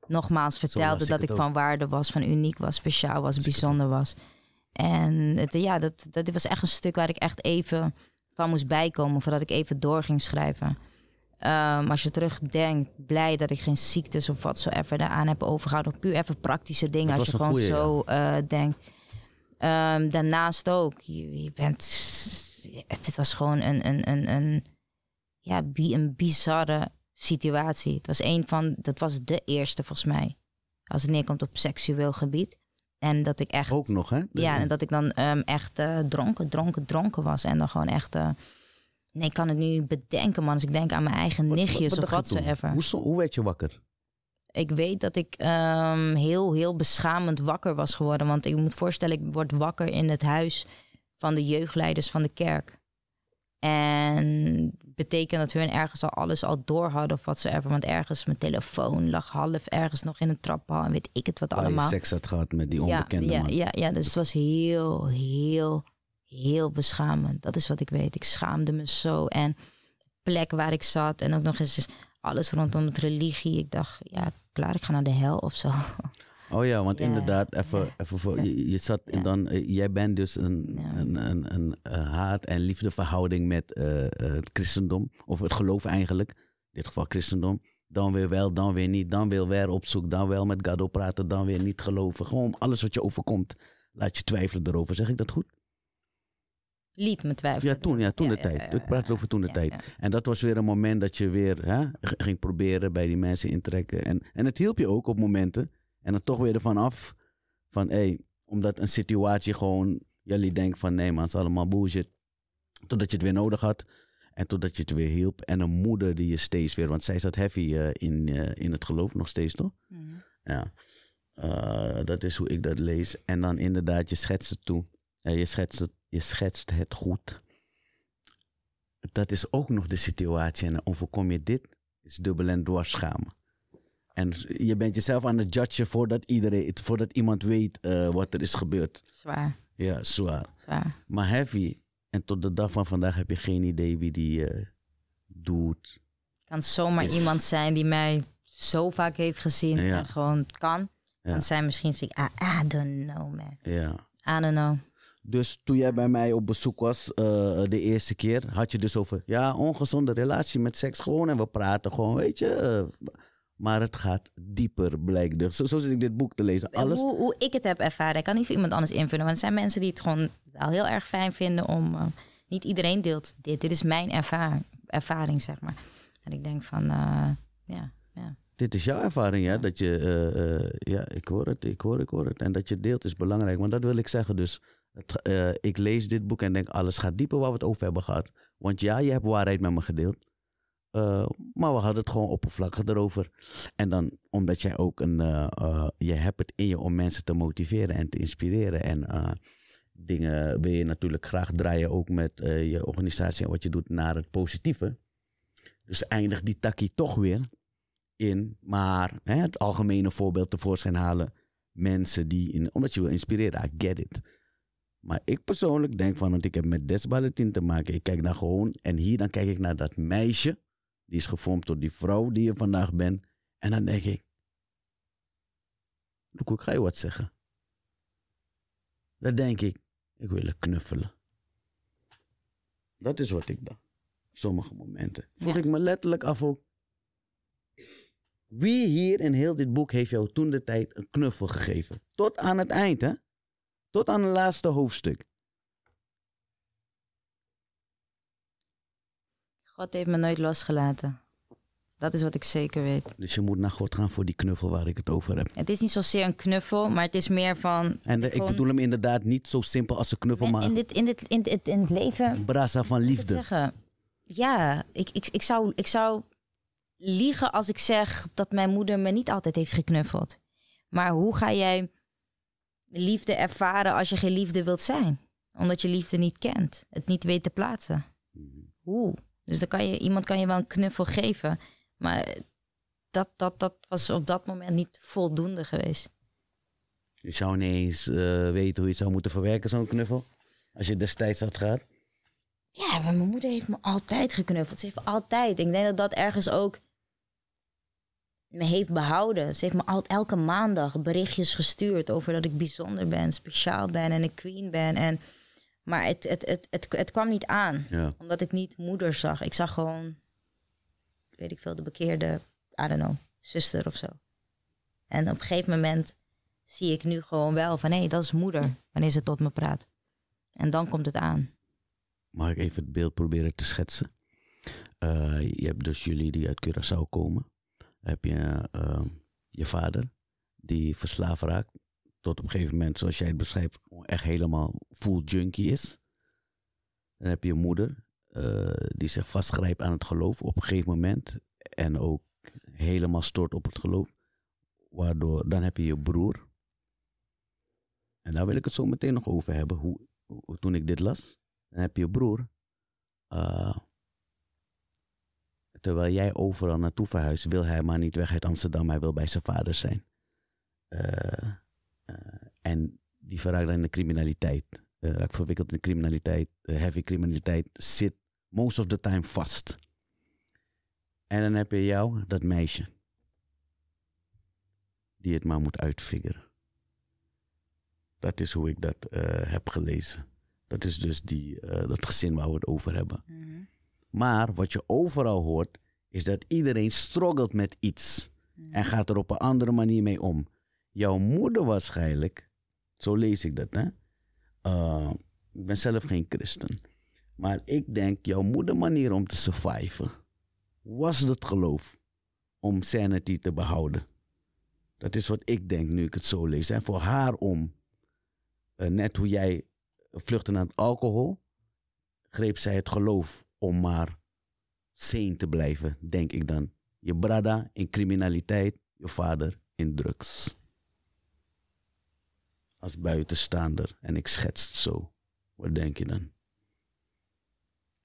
nogmaals vertelde dat ik van waarde was, van uniek was, speciaal was, bijzonder was? En het, ja, dat, dat was echt een stuk waar ik echt even van moest bijkomen voordat ik even door ging schrijven. Ehm, als je terugdenkt, blij dat ik geen ziektes of wat zo even daaraan heb overgehouden. Puur even praktische dingen, als je gewoon zo eh, denkt. Ehm, daarnaast ook, je, bent. Het was gewoon een, een, een, een, ja, een bizarre situatie. Het was een van. Dat was de eerste volgens mij. Als het neerkomt op seksueel gebied. En dat ik echt. Ook nog, hè? ja, en dat ik dan ehm, echt eh, dronken, dronken, dronken was. En dan gewoon echt. Eh, nee, ik kan het nu bedenken, man. Als dus ik denk aan mijn eigen wat, nichtjes wat, wat of watsoever. Hoe, hoe werd je wakker? Ik weet dat ik ehm, heel, heel beschamend wakker was geworden. Want ik moet voorstellen, ik word wakker in het huis van de jeugdleiders van de kerk. En betekent dat hun ergens al alles al door hadden of watsoever. Want ergens mijn telefoon lag half ergens nog in een traphal en weet ik het wat allemaal. seks had gehad met die onbekende ja, ja, Ja, ja, dus het was heel, heel, heel beschamend. Dat is wat ik weet. Ik schaamde me zo. En plek waar ik zat en ook nog eens alles rondom het religie. Ik dacht, ja, klaar, ik ga naar de hel of zo. (laughs) Oh ja, want inderdaad, even, even voor, je, zat dan, eh, jij bent dus een, een, een, een, eh, haat- en liefdeverhouding met eh, het christendom, of het geloof eigenlijk, in dit geval christendom. Dan weer wel, dan weer niet, dan weer weer op zoek, dan wel met Gado praten, dan weer niet geloven. Gewoon alles wat je overkomt, laat je twijfelen erover. Zeg ik dat goed? liet me twijfelen. Ja, toen, ja, toen de tijd. Ja, ik praat over toen de tijd. En dat was weer een moment dat je weer hè, ging proberen bij die mensen intrekken. En, en het hielp je ook op momenten en dan toch weer ervan af van hé, hey, omdat een situatie gewoon jullie denken van nee man, het is allemaal bullshit. Totdat je het weer nodig had en totdat je het weer hielp. En een moeder die je steeds weer, want zij zat heavy eh, in, eh, in het geloof nog steeds toch? Mhm. Ja. Eh, dat is hoe ik dat lees. En dan inderdaad, je schetst het toe. je, schetst het, je schetst het goed. Dat is ook nog de situatie. En dan overkom je dit, is dubbel en dwars schamen. En je bent jezelf aan het judgen voordat, iedereen, voordat iemand weet eh, wat er is gebeurd. Zwaar. Ja, zwaar. zwaar. Maar heavy. En tot de dag van vandaag heb je geen idee wie die uh, eh, doet. kan zomaar iemand zijn die mij zo vaak heeft gezien en gewoon kan. Ja. zijn misschien ziek. I, ah, I don't know, man. Ja. I don't know. Dus toen jij bij mij op bezoek was eh, de eerste keer, had je dus over ja, ongezonde relatie met seks gewoon. En we praten gewoon, weet je. Maar het gaat dieper, blijkt dus. Zo, zit ik dit boek te lezen. Alles... Hoe, ik het heb ervaren, ik kan niet voor iemand anders invullen. Want er zijn mensen die het gewoon wel heel erg fijn vinden om... Eh, niet iedereen deelt dit. Dit is mijn ervaring, ervaring zeg maar. En ik denk van, eh, ja, ja. Dit is jouw ervaring, ja. Dat je, eh, ja, ik hoor het, ik hoor, ik hoor het. En dat je deelt is belangrijk. Want dat wil ik zeggen. Dus ik lees dit boek en denk, alles gaat dieper waar we het over hebben gehad. Want ja, je hebt waarheid met me gedeeld. Eh, maar we hadden het gewoon oppervlakkig erover. En dan omdat jij ook een. Eh, eh, je hebt het in je om mensen te motiveren en te inspireren. En dingen wil je natuurlijk graag draaien ook met je organisatie en wat je doet naar het positieve. Dus eindigt die takkie toch weer in. Maar hè, het algemene voorbeeld tevoorschijn halen. Mensen die. In, omdat je wil inspireren, I get it. Maar ik persoonlijk denk van, want ik heb met Desballetin te maken. Ik kijk naar gewoon. En hier dan kijk ik naar dat meisje die is gevormd tot die vrouw die je vandaag bent. En dan denk ik, Doe ik ga je wat zeggen. Dan denk ik, ik wil knuffelen. Dat is wat ik dacht. Sommige momenten. Vroeg ik me letterlijk af ook. Wie hier in heel dit boek heeft jou toen de tijd een knuffel gegeven? Tot aan het eind, hè? Tot aan het laatste hoofdstuk. God heeft me nooit losgelaten. Dat is wat ik zeker weet. Dus je moet naar God gaan voor die knuffel waar ik het over heb. Het is niet zozeer een knuffel, maar het is meer van. En ik eh, bedoel hem inderdaad niet zo simpel als een knuffel, maar. In, dit, in, dit, in, in het leven. Brasa van liefde. zeggen. Ja, ik, ik, ik, zou, ik zou liegen als ik zeg dat mijn moeder me niet altijd heeft geknuffeld. Maar hoe ga jij liefde ervaren als je geen liefde wilt zijn? Omdat je liefde niet kent, het niet weet te plaatsen. Mhm. Hoe? Dus dan kan je, iemand kan je wel een knuffel geven. Maar dat, dat, dat was op dat moment niet voldoende geweest. Je zou niet eens eh, weten hoe je het zou moeten verwerken, zo'n knuffel. Als je destijds had gehad. Ja, maar mijn moeder heeft me altijd geknuffeld. Ze heeft altijd. Ik denk dat dat ergens ook me heeft behouden. Ze heeft me al, elke maandag berichtjes gestuurd over dat ik bijzonder ben, speciaal ben en een queen ben. En maar het, het, het, het, het kwam niet aan. Omdat ik niet moeder zag. Ik zag gewoon, weet ik veel, de bekeerde, I don't know, zuster of zo. En op een gegeven moment zie ik nu gewoon wel van hé, dat is moeder wanneer ze tot me praat. En dan komt het aan. Mag ik even het beeld proberen te schetsen? Eh, je hebt dus jullie die uit Curaçao komen. heb je eh, je vader die verslaafd raakt tot op een gegeven moment, zoals jij het beschrijft, echt helemaal full junkie is. Dan heb je een moeder eh, die zich vastgrijpt aan het geloof op een gegeven moment. En ook helemaal stort op het geloof. Waardoor dan heb je je broer. En daar wil ik het zo meteen nog over hebben. Hoe, hoe toen ik dit las, dan heb je je broer. Eh, terwijl jij overal naartoe verhuist, wil hij maar niet weg uit Amsterdam. Hij wil bij zijn vader zijn. Uh, eh, en die verraakt dan in de criminaliteit. Eh, raakt verwikkeld in de criminaliteit, eh, heavy criminaliteit, zit most of the time vast. En dan heb je jou, dat meisje, die het maar moet uitfiguren. Dat is hoe ik dat heb gelezen. Dat is dus die, dat gezin waar we het over hebben. Mhm. Maar wat je overal hoort, is dat iedereen struggelt met iets. Mhm. En gaat er op een andere manier mee om jouw moeder waarschijnlijk, zo lees ik dat, hè? Eh, ik ben zelf geen christen. Maar ik denk, jouw moeder manier om te surviven was het geloof om sanity te behouden. Dat is wat ik denk nu ik het zo lees. En voor haar om, eh, net hoe jij vluchtte naar het alcohol, greep zij het geloof om maar sane te blijven, denk ik dan. Je brada in criminaliteit, je vader in drugs als buitenstaander en ik schets het zo, wat denk je dan?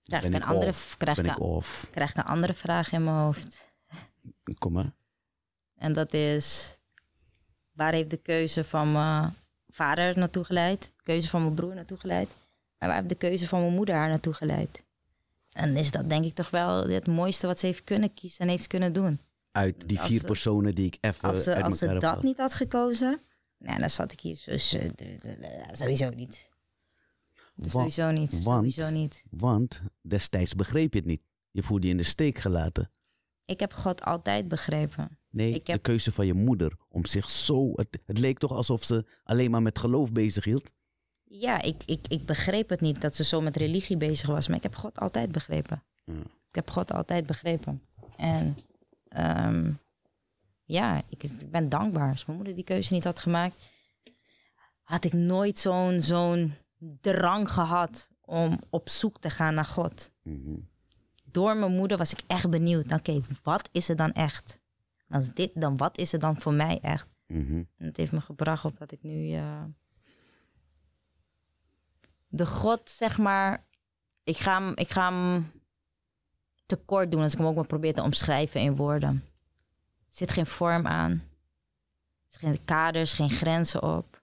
Krijg ben ik een andere, off? Krijg ik Krijg een andere vraag in mijn hoofd. Kom maar. En dat is, waar heeft de keuze van mijn vader naartoe geleid? De keuze van mijn broer naartoe geleid? En waar heeft de keuze van mijn moeder haar naartoe geleid? En is dat denk ik toch wel het mooiste wat ze heeft kunnen kiezen en heeft kunnen doen. Uit die vier personen die ik even. Als ze, als ze dat niet had gekozen, nou, dan zat ik hier eh, sowieso niet. sowieso niet. sowieso niet. Want destijds begreep je het niet. Je voelde je in de steek gelaten. Ik heb God altijd begrepen. Nee, ik heb... de keuze van je moeder om zich zo. Het, het, leek toch alsof ze alleen maar met geloof bezig hield? Ja, ik, ik, ik begreep het niet dat ze zo met religie bezig was. Maar ik heb God altijd begrepen. Ik heb God altijd begrepen. En um, ja, ik ben dankbaar. Als mijn moeder die keuze niet had gemaakt, had ik nooit zo'n zo'n drang gehad om op zoek te gaan naar God. Mhm. Door mijn moeder was ik echt benieuwd. Oké, wat is er dan echt? Als dit, dan wat is er dan voor mij echt? Mhm. het heeft me gebracht op dat ik nu de God, zeg maar, ik ga, hem, ik ga tekort doen als ik hem ook maar probeer te omschrijven in woorden zit geen vorm aan. Er zijn geen kaders, geen grenzen op.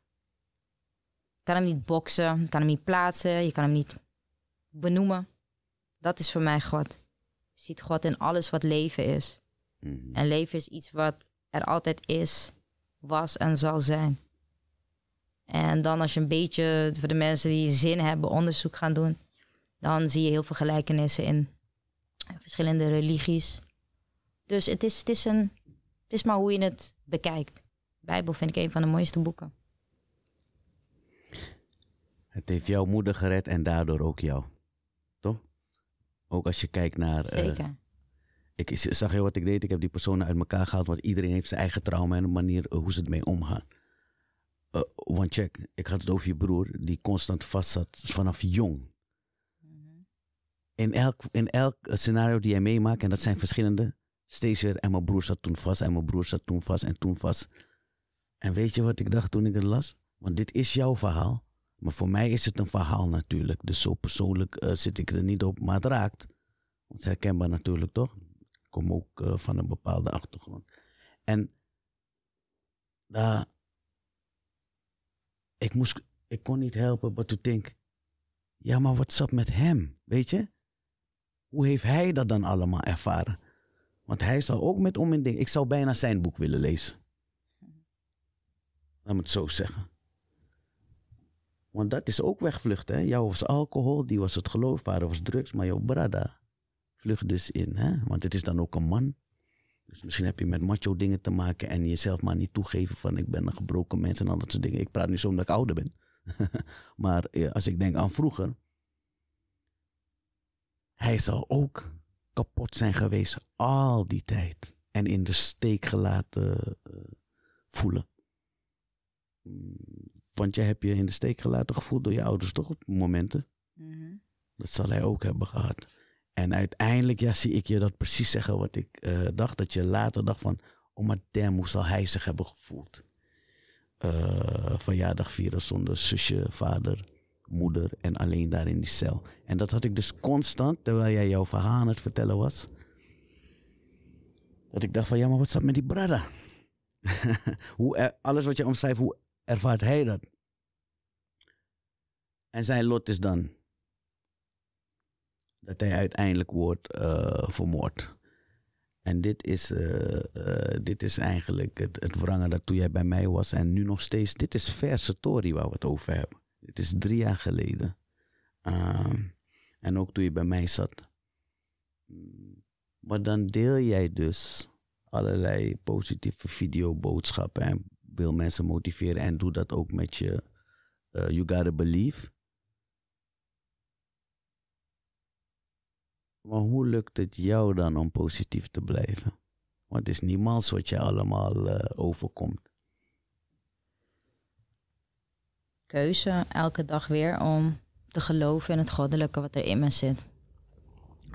Je kan hem niet boksen, je kan hem niet plaatsen, je kan hem niet benoemen. Dat is voor mij God. Je ziet God in alles wat leven is. Mhm. En leven is iets wat er altijd is, was en zal zijn. En dan als je een beetje voor de mensen die zin hebben onderzoek gaan doen, dan zie je heel veel gelijkenissen in verschillende religies. Dus het is, het is een is maar hoe je het bekijkt. Bijbel vind ik een van de mooiste boeken. Het heeft jouw moeder gered en daardoor ook jou. Toch? Ook als je kijkt naar. Eh, Zeker. ik zag heel wat ik deed. Ik heb die personen uit elkaar gehaald. Want iedereen heeft zijn eigen trauma en een manier eh, hoe ze ermee omgaan. want eh, check, ik had het over je broer die constant vast zat vanaf jong. Mhm. In elk, in elk scenario die jij meemaakt, en dat zijn verschillende, station en mijn broer zat toen vast en mijn broer zat toen vast en toen vast. En weet je wat ik dacht toen ik het las? Want dit is jouw verhaal. Maar voor mij is het een verhaal natuurlijk. Dus zo persoonlijk eh, zit ik er niet op, maar het raakt. Want herkenbaar natuurlijk toch? Ik kom ook eh, van een bepaalde achtergrond. En daar. ik, moest, ik kon niet helpen but to think. Ja, maar wat zat met hem? Weet je? Hoe heeft hij dat dan allemaal ervaren? Want hij zou ook met om in ding. Ik zou bijna zijn boek willen lezen. Laat me het zo zeggen. Want dat is ook hè. Jou was alcohol, die was het geloof, Waarom was drugs, maar jouw brada vlucht dus in. Hè? Want het is dan ook een man. Dus misschien heb je met macho dingen te maken en jezelf maar niet toegeven van ik ben een gebroken mens en al dat soort dingen. Ik praat nu zo omdat ik ouder ben. (laughs) maar eh, als ik denk aan vroeger, hij zou ook kapot zijn geweest al die tijd. En in de steek gelaten eh, voelen. Mm, want je hebt je in de steek gelaten gevoeld door je ouders toch op momenten? Mhm. Dat zal hij ook hebben gehad. En uiteindelijk ja, zie ik je dat precies zeggen wat ik eh, dacht. Dat je later dacht van, oh maar damn, hoe zal hij zich hebben gevoeld? Uh, verjaardag vieren zonder zusje, vader moeder en alleen daar in die cel. En dat had ik dus constant, terwijl jij jouw verhaal aan het vertellen was. Dat ik dacht van, ja, maar wat zat met die brada? (laughs) hoe alles wat je omschrijft, hoe ervaart hij dat? En zijn lot is dan dat hij uiteindelijk wordt eh, vermoord. En dit is, eh, eh, dit is eigenlijk het, het wrange dat toen jij bij mij was en nu nog steeds. Dit is verse torie waar we het over hebben. Het is drie jaar geleden. Ehm, en ook toen je bij mij zat. Maar dan deel jij dus allerlei positieve videoboodschappen en wil mensen motiveren en doe dat ook met je uh, You Gotta Believe. Maar hoe lukt het jou dan om positief te blijven? Want het is niemals wat je allemaal eh, overkomt. keuze elke dag weer om te geloven in het goddelijke wat er in me zit.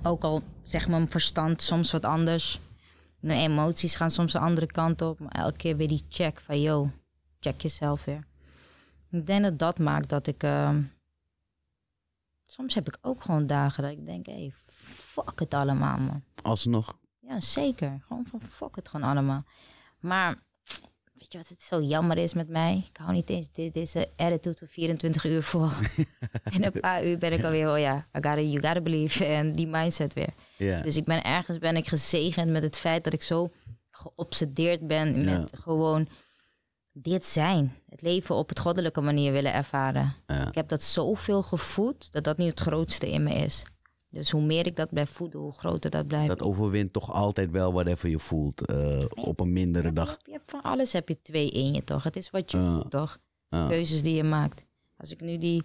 Ook al zegt mijn verstand soms wat anders. Mijn emoties gaan soms de andere kant op. Maar elke keer weer die check van yo, check jezelf weer. Ik denk dat dat maakt dat ik. Ehm, soms heb ik ook gewoon dagen dat ik denk, hé, hey, fuck het allemaal man. Alsnog? Ja, zeker. Gewoon van fuck het gewoon allemaal. Maar Weet je wat het zo jammer is met mij? Ik hou niet eens dit, deze attitude 24 uur vol. (laughs) In een paar uur ben ik alweer, oh ja, I gotta, you gotta believe. En die mindset weer. Yeah. Dus ik ben ergens ben ik gezegend met het feit dat ik zo geobsedeerd ben met gewoon dit zijn. Het leven op het goddelijke manier willen ervaren. Ik heb dat zoveel gevoed dat dat niet het grootste in me is. Dus hoe meer ik dat blijf voeden, hoe groter dat blijft. Dat overwint toch altijd wel whatever je voelt eh, op een mindere dag. je hebt van alles heb je twee in je toch? Het is wat je uh, toch? Uh. Keuzes die je maakt. Als ik nu die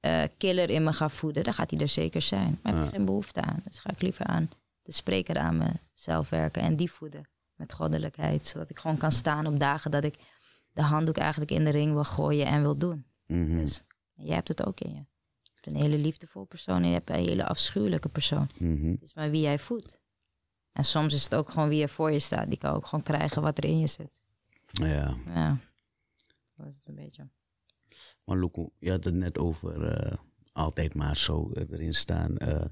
eh, killer in me ga voeden, dan gaat hij er zeker zijn. Maar heb ik geen behoefte aan. Dus ga ik liever aan de spreker aan mezelf werken en die voeden met goddelijkheid. Zodat ik gewoon kan staan op dagen dat ik de handdoek eigenlijk in de ring wil gooien en wil doen. Mm Dus jij hebt het ook in je een hele liefdevol persoon en je hebt een hele afschuwelijke persoon. Mhm. Het is maar wie jij voedt. En soms is het ook gewoon wie er voor je staat. Die kan ook gewoon krijgen wat er in je zit. Ja. Ja. Dat was het een beetje. Maar je had het net over eh, altijd maar zo erin staan. Eh,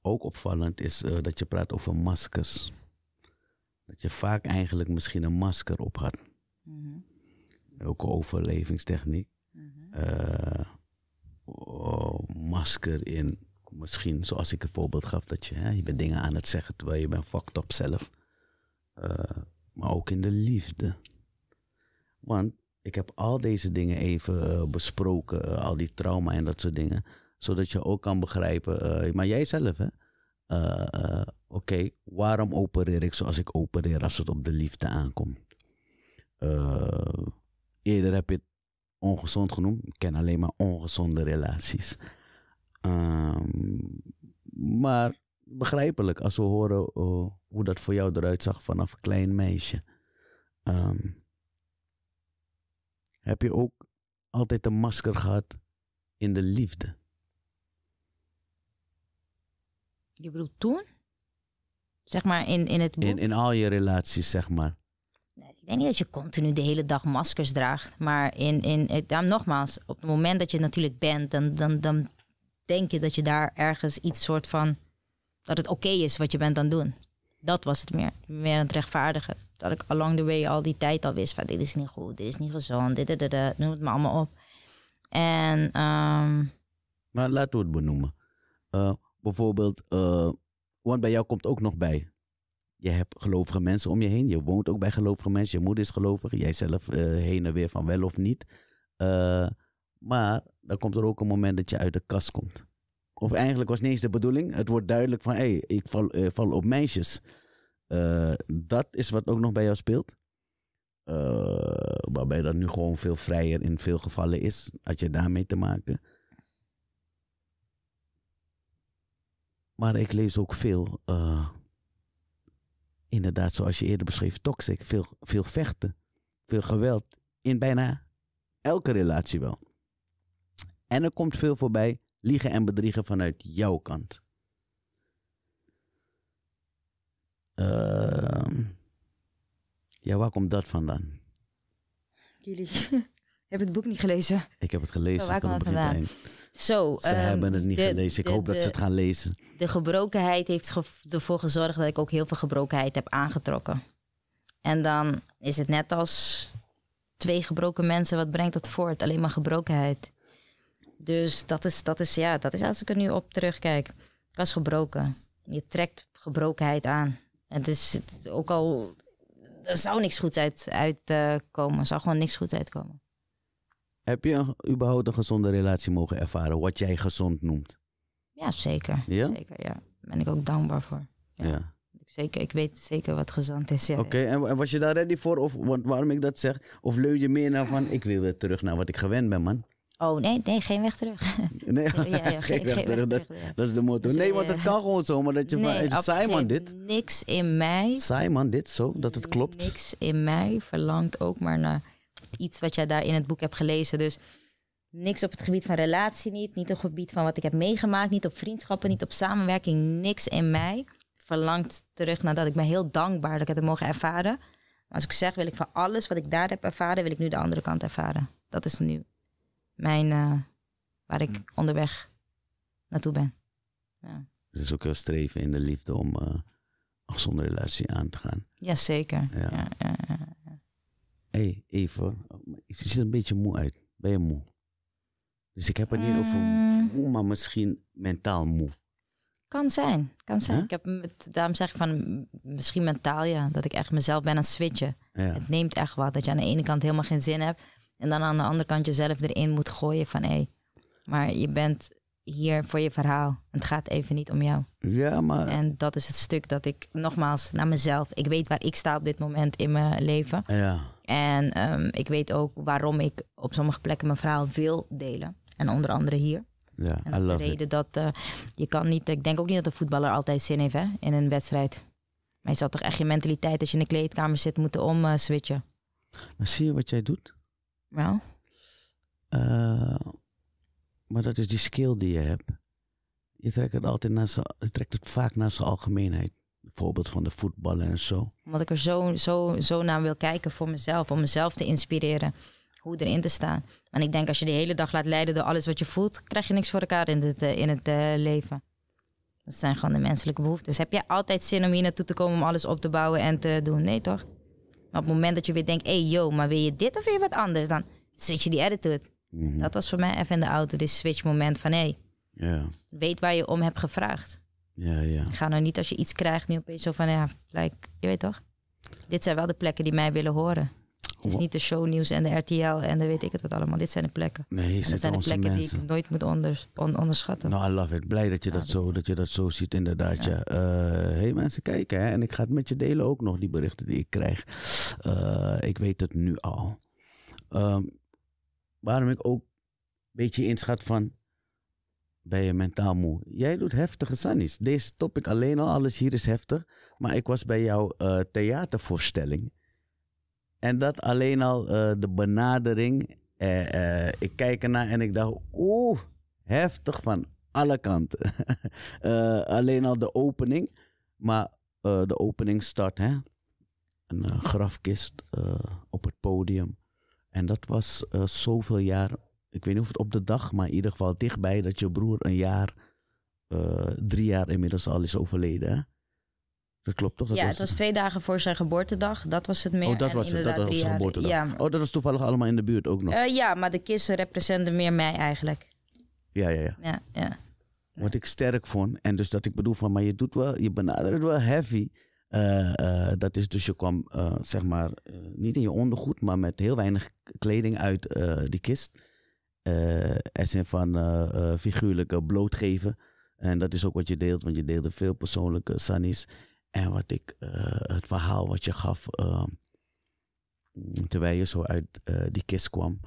ook opvallend is eh, dat je praat over maskers. Dat je vaak eigenlijk misschien een masker op had. Mm -hmm. Ook overlevingstechniek. Mm Oh, masker in. Misschien, zoals ik een voorbeeld gaf, dat je, hè, je bent dingen aan het zeggen terwijl je bent fucked up zelf. Eh, maar ook in de liefde. Want ik heb al deze dingen even eh, besproken, eh, al die trauma en dat soort dingen. Zodat je ook kan begrijpen, maar jij zelf hè. Oké, waarom opereer ik zoals ik opereer als het op de liefde aankomt? eerder heb je ongezond genoemd. Ik ken alleen maar ongezonde relaties. Ehm, maar begrijpelijk als we horen eh, hoe dat voor jou eruit zag vanaf een klein meisje. Ehm, heb je ook altijd een masker gehad in de liefde? Je bedoelt toen? Zeg maar in, in het boek? In, in al je relaties, zeg maar. Ik denk niet dat je continu de hele dag maskers draagt. Maar in, in, eh, nogmaals, op het moment dat je natuurlijk bent, dan, dan, dan denk je dat je daar ergens iets soort van. dat het oké is wat je bent aan het doen. Dat was het meer. Meer aan het rechtvaardigen. Dat ik along the way al die tijd al wist van dit is niet goed, dit is niet gezond, dit, dit, dit, noem het maar allemaal op. En. Ehm, maar laten we het benoemen. Eh, bijvoorbeeld, eh, want bij jou komt ook nog bij je hebt gelovige mensen om je heen. Je woont ook bij gelovige mensen. Je moeder is gelovig. Jij zelf eh, heen en weer van wel of niet. Eh, maar dan komt er ook een moment dat je uit de kast komt. Of eigenlijk was niet eens de bedoeling. Het wordt duidelijk van, hé, hey, ik val, eh, val op meisjes. dat is wat ook nog bij jou speelt. waarbij dat nu gewoon veel vrijer in veel gevallen is. Had je daarmee te maken. Maar ik lees ook veel inderdaad, zoals je eerder beschreef, toxic. Veel, veel vechten, veel geweld. In bijna elke relatie wel. En er komt veel voorbij liegen en bedriegen vanuit jouw kant. Ehm, ja, waar komt dat vandaan? Jullie. (laughs) heb het boek niet gelezen. Ik heb het gelezen waar van het begin Zo, ze ehm, hebben het niet gelezen. Ik hoop dat ze het gaan lezen. De gebrokenheid heeft ervoor gezorgd dat ik ook heel veel gebrokenheid heb aangetrokken. En dan is het net als twee gebroken mensen. Wat brengt dat voort? Alleen maar gebrokenheid. Dus dat is, dat is, ja, dat is als ik er nu op terugkijk. Ik was gebroken. Je trekt gebrokenheid aan. Het is ook al. Er zou niks goed uit, uitkomen. Eh, er zou gewoon niks goed uitkomen. Heb je überhaupt een gezonde relatie mogen ervaren, wat jij gezond noemt? Ja, zeker. Ja? Zeker, ja. Daar ben ik ook dankbaar voor. Ja. Zeker, ik weet zeker wat gezond is. Oké, en, was je daar ready voor? Of want waarom ik dat zeg? Of leun je meer naar van, ik wil weer terug naar wat ik gewend ben, man? Oh nee, nee, geen weg terug. (laughs) Nee, (laughs) ja, ja, geen, geen weg, terug. Dat, is de motto. Dus, nee, want eh, het kan gewoon zo, maar dat je nee, man dit. Niks in mij. Saai man dit, zo, dat het klopt. Niks in mij verlangt ook maar naar iets wat jij daar in het boek hebt gelezen. Dus niks op het gebied van relatie niet, niet op het gebied van wat ik heb meegemaakt, niet op vriendschappen, niet op samenwerking, niks in mij verlangt terug naar dat ik me heel dankbaar dat ik het heb mogen ervaren. Als ik zeg, wil ik van alles wat ik daar heb ervaren, wil ik nu de andere kant ervaren. Dat is nu mijn, eh, waar ik onderweg naartoe ben. Ja. Het is ook heel streven in de liefde om eh, zonder relatie aan te gaan. Jazeker. Ja. Ja, ja, hé, hey, even, je oh, ziet er een beetje moe uit. Ben je moe? Dus ik heb er niet over eh. moe, maar misschien mentaal moe. Kan zijn, kan zijn. Ik heb met, daarom zeg ik van misschien mentaal ja, dat ik echt mezelf ben aan het switchen. Het neemt echt wat, dat je aan de ene kant helemaal geen zin hebt en dan aan de andere kant jezelf erin moet gooien van hé, hey, maar je bent hier voor je verhaal. Het gaat even niet om jou. Ja, maar... En dat is het stuk dat ik, nogmaals, naar mezelf... Ik weet waar ik sta op dit moment in mijn leven. Ja. En ehm, ik weet ook waarom ik op sommige plekken mijn verhaal wil delen. En onder andere hier. Ja, en dat is de reden it. dat eh, je kan niet... Ik denk ook niet dat een voetballer altijd zin heeft hè, in een wedstrijd. Maar je zal toch echt je mentaliteit als je in de kleedkamer zit moeten omswitchen. Eh, uh, maar zie je wat jij doet? Wel? Uh, maar dat is die skill die je hebt. Je trekt het, altijd naar je trekt het vaak naar zijn algemeenheid. Bijvoorbeeld van de voetballen en zo. Omdat ik er zo, zo, zo naar wil kijken voor mezelf. Om mezelf te inspireren. Hoe erin te staan. En ik denk als je de hele dag laat leiden door alles wat je voelt. Krijg je niks voor elkaar in het, eh, in het eh, leven. Dat zijn gewoon de menselijke behoeftes. Dus heb jij altijd zin om hier naartoe te komen om alles op te bouwen en te doen? Nee toch? Maar op het moment dat je weer denkt, hé hey, yo, maar wil je dit of wil je wat anders? Dan switch je die attitude. Mhm. Dat was voor mij even in de auto dit switch moment van hé, hey, weet waar je om hebt gevraagd. Ja, ja. Ga nou niet als je iets krijgt nu opeens zo van ja, like, je weet toch? Dit zijn wel de plekken die mij willen horen. Het is niet de shownieuws en de RTL en de weet ik het wat allemaal. Dit zijn de plekken. Nee, dit zijn de plekken mensen. die ik nooit moet onderschatten. Nou, I love it. Blij dat je, dat, zo, dat je dat zo ziet, inderdaad. Ja. Eh, hey, mensen kijken. Hè? En ik ga het met je delen ook nog, die berichten die ik krijg. Eh, ik weet het nu al. Ehm, waarom ik ook een beetje inschat van, ben je mentaal moe? Jij doet heftige sannies. Deze topic alleen al, alles hier is heftig. Maar ik was bij jouw eh, theatervoorstelling. En dat alleen al, eh, de benadering. Eh, ik kijk ernaar en ik dacht, oeh, heftig van alle kanten. (laughs) alleen al de opening. Maar de opening start, hè? Een grafkist op het podium. En dat was uh, zoveel jaar, ik weet niet of het op de dag, maar in ieder geval dichtbij dat je broer een jaar, eh, drie jaar inmiddels al is overleden. Dat klopt toch? Dat ja, het was twee dagen voor zijn geboortedag. Dat was het meer. Oh, dat was het. Dat was zijn geboortedag. Oh, dat was toevallig allemaal in de buurt ook nog. Eh, ja, maar de kisten representen meer mij eigenlijk. Ja, ja, ja. ja, ja. Wat ik sterk vond. En dus dat ik bedoel van, maar je doet wel, je benadert wel heavy. Eh, eh, dat is dus je kwam, eh, zeg maar, niet in je ondergoed, maar met heel weinig kleding uit die kist. er zijn van figuurlijke blootgeven. En dat is ook wat je deelt, want je deelde veel persoonlijke sannies. En wat ik, het verhaal wat je gaf ehm, terwijl je zo uit die kist kwam.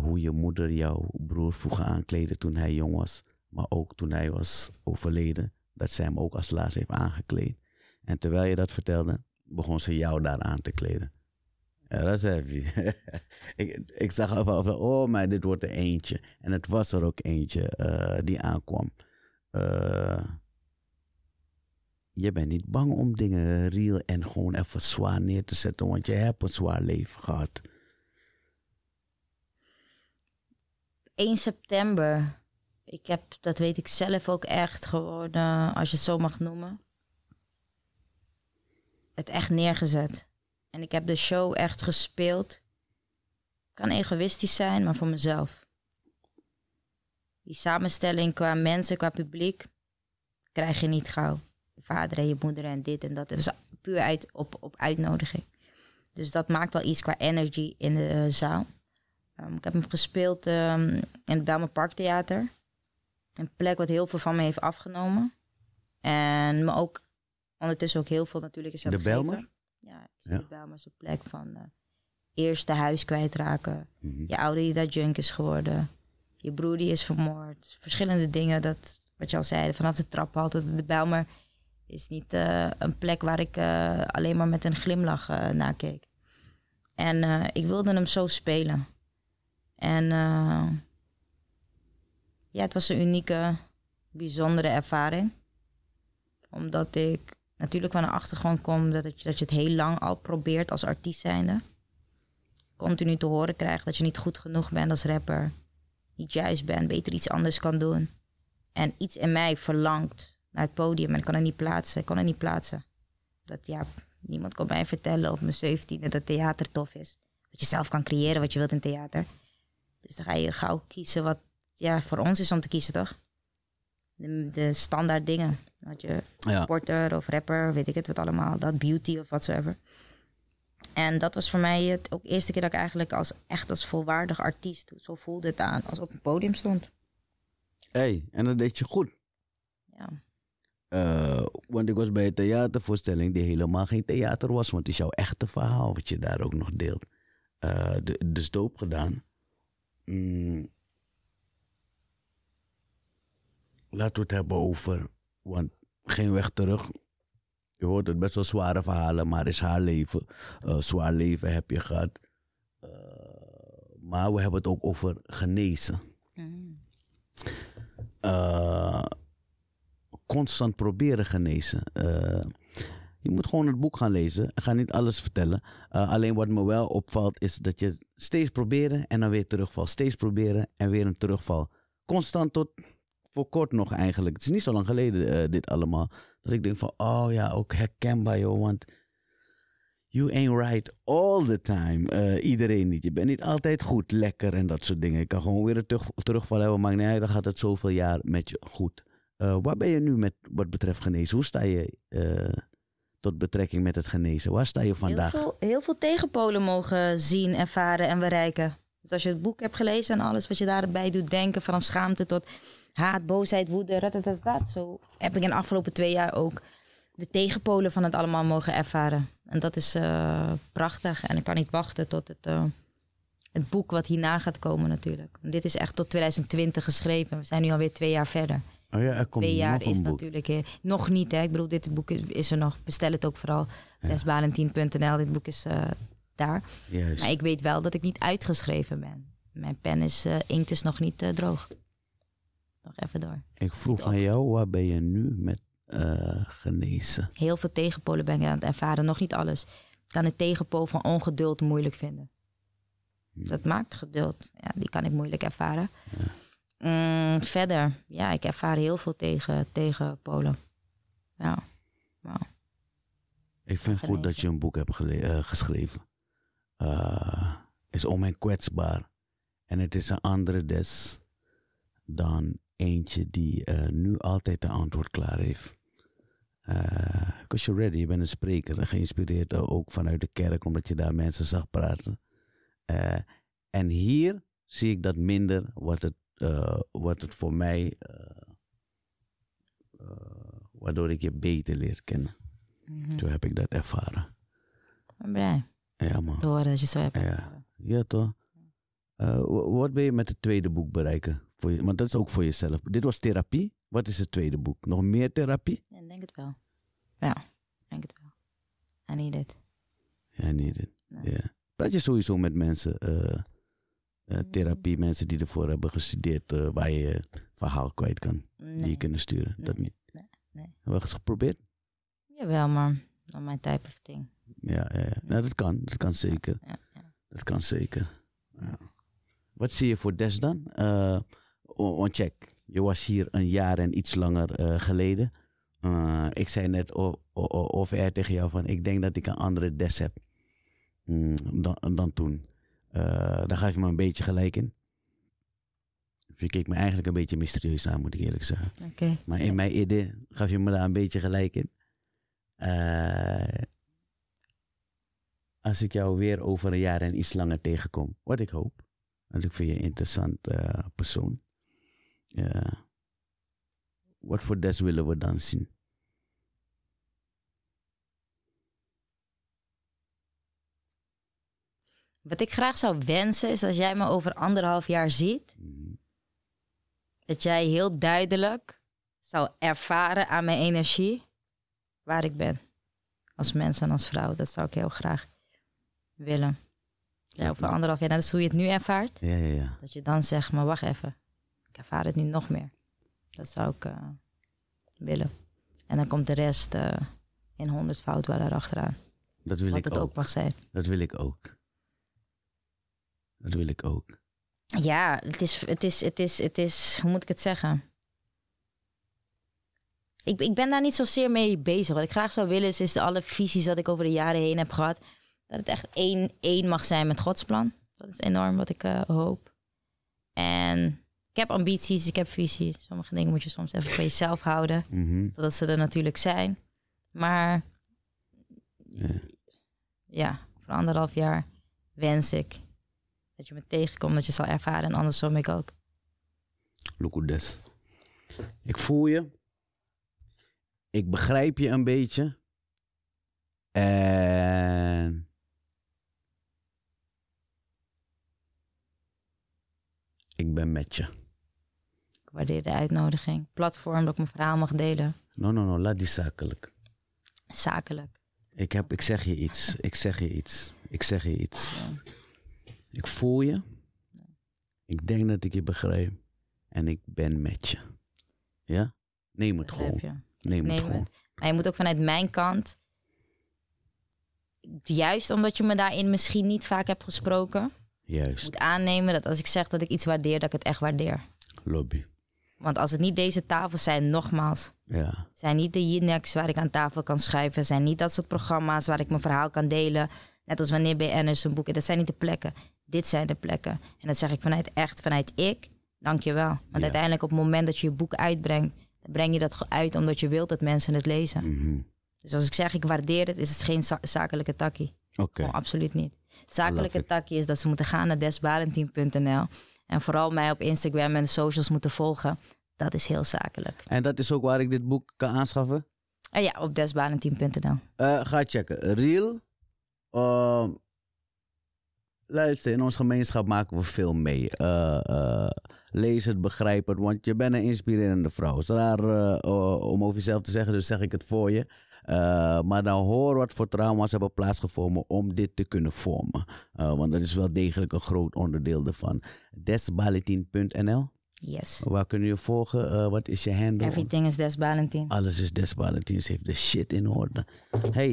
hoe je moeder jouw broer vroeger aankleedde toen hij jong was. Maar ook toen hij was overleden. Dat zij hem ook als laatste heeft aangekleed. En terwijl je dat vertelde, begon ze jou daar aan te kleden. Ja, dat is (laughs) ik, ik zag al van, oh, mijn, dit wordt er eentje. En het was er ook eentje eh, die aankwam. Eh, je bent niet bang om dingen real en gewoon even zwaar neer te zetten, want je hebt een zwaar leven gehad. 1 september. Ik heb, dat weet ik zelf ook echt geworden, eh, als je het zo mag noemen het echt neergezet. En ik heb de show echt gespeeld. Kan egoïstisch zijn, maar voor mezelf. Die samenstelling qua mensen, qua publiek, krijg je niet gauw. Je vader en je moeder en dit en dat. Dat is puur uit, op, op uitnodiging. Dus dat maakt wel iets qua energy in de eh, zaal. Ehm, ik heb hem gespeeld ehm, in het Belmer Parktheater. Een plek wat heel veel van me heeft afgenomen. En me ook Ondertussen ook heel veel natuurlijk is dat de Belmer? Ja, ik de Bijlmer als een plek van uh, eh, eerst de huis kwijtraken. Mhm. Je ouder die daar junk is geworden. Je broer die is vermoord. Verschillende dingen, dat, wat je al zei, vanaf de trap al tot de Belmer is niet eh, een plek waar ik eh, alleen maar met een glimlach naar keek En ik wilde hem zo spelen. En ja, het was een unieke, bijzondere ervaring. Omdat ik natuurlijk van een achtergrond komt dat, het, dat je het heel lang al probeert als artiest zijnde. Continu te horen krijgt dat je niet goed genoeg bent als rapper. Niet juist bent, beter iets anders kan doen. En iets in mij verlangt naar het podium en kan het niet plaatsen. Ik kan het niet plaatsen. Dat ja, niemand kan mij vertellen of mijn 17e dat theater tof is. Dat je zelf kan creëren wat je wilt in theater. Dus dan ga je gauw kiezen wat ja, voor ons is om te kiezen, toch? Mm, de, standaard dingen. Dat je porter of rapper, weet ik het wat allemaal, dat beauty of whatsoever. En dat was voor mij het ook eerste keer dat ik eigenlijk als echt als volwaardig artiest, zo voelde het aan, als op een podium stond. Hé, hey, en dat deed je goed. Ja. Eh, want ik was bij een theatervoorstelling die helemaal geen theater was, want het is jouw echte verhaal wat je daar ook nog deelt. Eh, de, de stoop gedaan. Mm, laten we het hebben over. Want geen weg terug. Je hoort het best wel zware verhalen, maar is haar leven. Eh, zwaar leven heb je gehad. Eh, maar we hebben het ook over genezen. Eh, constant proberen genezen. je moet gewoon het boek gaan lezen. Ik ga niet alles vertellen. alleen wat me wel opvalt is dat je steeds proberen en dan weer terugval. Steeds proberen en weer een terugval. Constant tot voor kort nog eigenlijk. Het is niet zo lang geleden eh, dit allemaal. Dat ik denk van, oh ja, ook herkenbaar joh. Want you ain't right all the time. Eh, iedereen niet. Je bent niet altijd goed, lekker en dat soort dingen. Ik kan gewoon weer terug, terugval hebben. Maar nee, dan gaat het zoveel jaar met je goed. Uh, waar ben je nu met wat betreft genezen? Hoe sta je tot betrekking met het genezen? Waar sta je vandaag? Heel veel, heel veel tegenpolen mogen zien, ervaren en bereiken. Dus als je het boek hebt gelezen en alles wat je daarbij doet denken, vanaf schaamte tot haat, boosheid, woede, ratatatat. Zo heb ik in de afgelopen twee jaar ook de tegenpolen van het allemaal mogen ervaren. En dat is eh, prachtig. En ik kan niet wachten tot het, eh, het boek wat hierna gaat komen natuurlijk. Dit is echt tot 2020 geschreven. We zijn nu alweer twee jaar verder. Oh ja, er komt twee jaar is natuurlijk eh, nog niet. Hè? Ik bedoel, dit boek is, is er nog. Bestel het ook vooral. Ja. Dit boek is daar. Juist. Maar ik weet wel dat ik niet uitgeschreven ben. Mijn pen is, inkt is nog niet droog nog even door. Ik vroeg aan jou, waar ben je nu met eh, genezen? Heel veel tegenpolen ben ik aan het ervaren, nog niet alles. Ik kan het tegenpool van ongeduld moeilijk vinden. Hmm. Dat maakt geduld. Ja, die kan ik moeilijk ervaren. Ja. Mm, verder, ja, ik ervaar heel veel tegen, tegenpolen. Ja, wow. Ik vind het goed dat je een boek hebt eh, geschreven. Uh, is om en kwetsbaar. En het is een andere des dan eentje die eh, nu altijd de antwoord klaar heeft. Because eh, you're ready, je bent een spreker. Geïnspireerd ook vanuit de kerk, omdat je daar mensen zag praten. Eh, en hier zie ik dat minder, wat het, wat het voor mij, waardoor ik je beter leer kennen. Toen mhm. heb ik dat ervaren. Ben blij. Ja, man. Door dat je zo hebt. Ja, ja toch? wat ben je met het tweede boek bereiken? Voor maar dat is ook voor jezelf. Dit was therapie. Wat is het tweede boek? Nog meer therapie? Ik denk het wel. Ja, denk het wel. I need it. I need it, ja. Praat je sowieso met mensen, eh, eh, therapie, mensen die ervoor hebben gestudeerd, eh, waar je verhaal kwijt kan, die je kunnen sturen? Nee. Dat niet? Nee. nee. Hebben we het geprobeerd? Jawel, maar mijn my type of thing. Ja, ja, ja. Nou, dat kan. Dat kan zeker. Ja, ja. Dat kan zeker. Ja. Wat zie je voor Des dan? want check, je was hier een jaar en iets langer eh, geleden. Eh, ik zei net of er tegen jou van, ik denk dat ik een andere des heb mm, dan, dan toen. Uh, daar gaf je me een beetje gelijk in. Je keek me eigenlijk een beetje mysterieus aan, moet ik eerlijk zeggen. Maar in mijn idee gaf je me daar een beetje gelijk in. als ik jou weer over een jaar en iets langer tegenkom, wat ik hoop, want ik vind je een interessant persoon ja. Wat voor des willen we dan zien? Wat ik graag zou wensen is als jij me over anderhalf jaar ziet, mhm. dat jij heel duidelijk zal ervaren aan mijn energie waar ik ben. Als mens en als vrouw. Dat zou ik heel graag willen. Ja, over anderhalf jaar. Dat is hoe je het nu ervaart. Ja, ja, ja. Dat je dan zegt, maar wacht even ervaar het niet nog meer. Dat zou ik eh, willen. En dan komt de rest eh, in honderd fout wel erachteraan. Dat wil ik het ook. mag zijn. Dat wil ik ook. Dat wil ik ook. Ja, het is, het is, het is, het is, hoe moet ik het zeggen? Ik, ik ben daar niet zozeer mee bezig. Wat ik graag zou willen is, de alle visies dat ik over de jaren heen heb gehad, dat het echt één, één mag zijn met Gods plan. Dat is enorm wat ik eh, hoop. En ik heb ambities, ik heb visie. Sommige dingen moet je soms even voor jezelf houden. zodat mhm. Totdat ze er natuurlijk zijn. Maar ja. ja. voor anderhalf jaar wens ik dat je me tegenkomt, dat je zal ervaren. En andersom ik ook. Lukudes. Ik voel je. Ik begrijp je een beetje. En ik ben met je. Ik waardeer de uitnodiging. Platform dat ik mijn verhaal mag delen. No, no, no, laat die zakelijk. Zakelijk. Ik, heb, ik zeg je iets. Ik zeg je iets. Ik zeg je iets. Ik voel je. Ik denk dat ik je begrijp. En ik ben met je. Ja? Neem het gewoon. Neem, Neem het gewoon. Maar je moet ook vanuit mijn kant. Juist omdat je me daarin misschien niet vaak hebt gesproken. Ik moet aannemen dat als ik zeg dat ik iets waardeer, dat ik het echt waardeer. Lobby. Want als het niet deze tafels zijn, nogmaals. Ja. Zijn niet de Jinex waar ik aan tafel kan schuiven. Zijn niet dat soort programma's waar ik mijn verhaal kan delen. Net als wanneer is een boek, Dat zijn niet de plekken. Dit zijn de plekken. En dat zeg ik vanuit echt, vanuit ik. Dank je wel. Want uiteindelijk op het moment dat je je boek uitbrengt, dan breng je dat uit omdat je wilt dat mensen het lezen. Mhm. Dus als ik zeg ik waardeer het, is het geen zakelijke takkie. Oké. absoluut niet zakelijke takje is dat ze moeten gaan naar desbalentien.nl. En vooral mij op Instagram en de socials moeten volgen. Dat is heel zakelijk. En dat is ook waar ik dit boek kan aanschaffen? Eh, ja, op desbalentien.nl. Eh, ga checken. Real. Ehm, luister, in ons gemeenschap maken we veel mee. Eh, lees het, begrijp het, want je bent een inspirerende vrouw. Het is raar om over jezelf te zeggen, dus zeg ik het voor je. Eh, maar dan nou hoor wat voor trauma's hebben plaatsgevonden om dit te kunnen vormen. Eh, want dat is wel degelijk een groot onderdeel ervan. desbalentin.nl Yes. Waar kunnen je volgen? Eh, wat is je handle? Everything is Desbalentin. Alles is Des Ze heeft de shit in orde. Hey,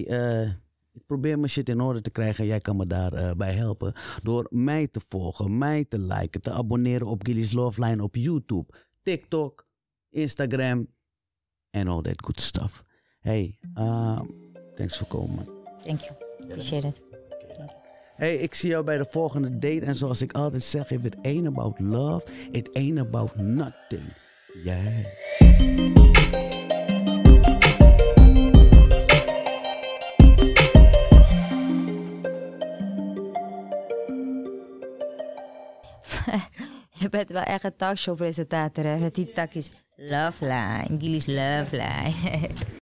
Ik probeer mijn shit in orde te krijgen. Jij kan me daarbij bij helpen. Door mij te volgen, mij te liken, te abonneren op Love Loveline op YouTube, TikTok, Instagram en all that good stuff. Hey, uh, thanks voor komen. Thank you. Appreciate it. Hey, ik zie jou bij de volgende date. En zoals ik altijd zeg, if it ain't about love, it ain't about nothing. Yeah. (laughs) je bent wel echt een talkshow-presentator, hè? Die is is Love Line. Gilly's Love Line. (laughs)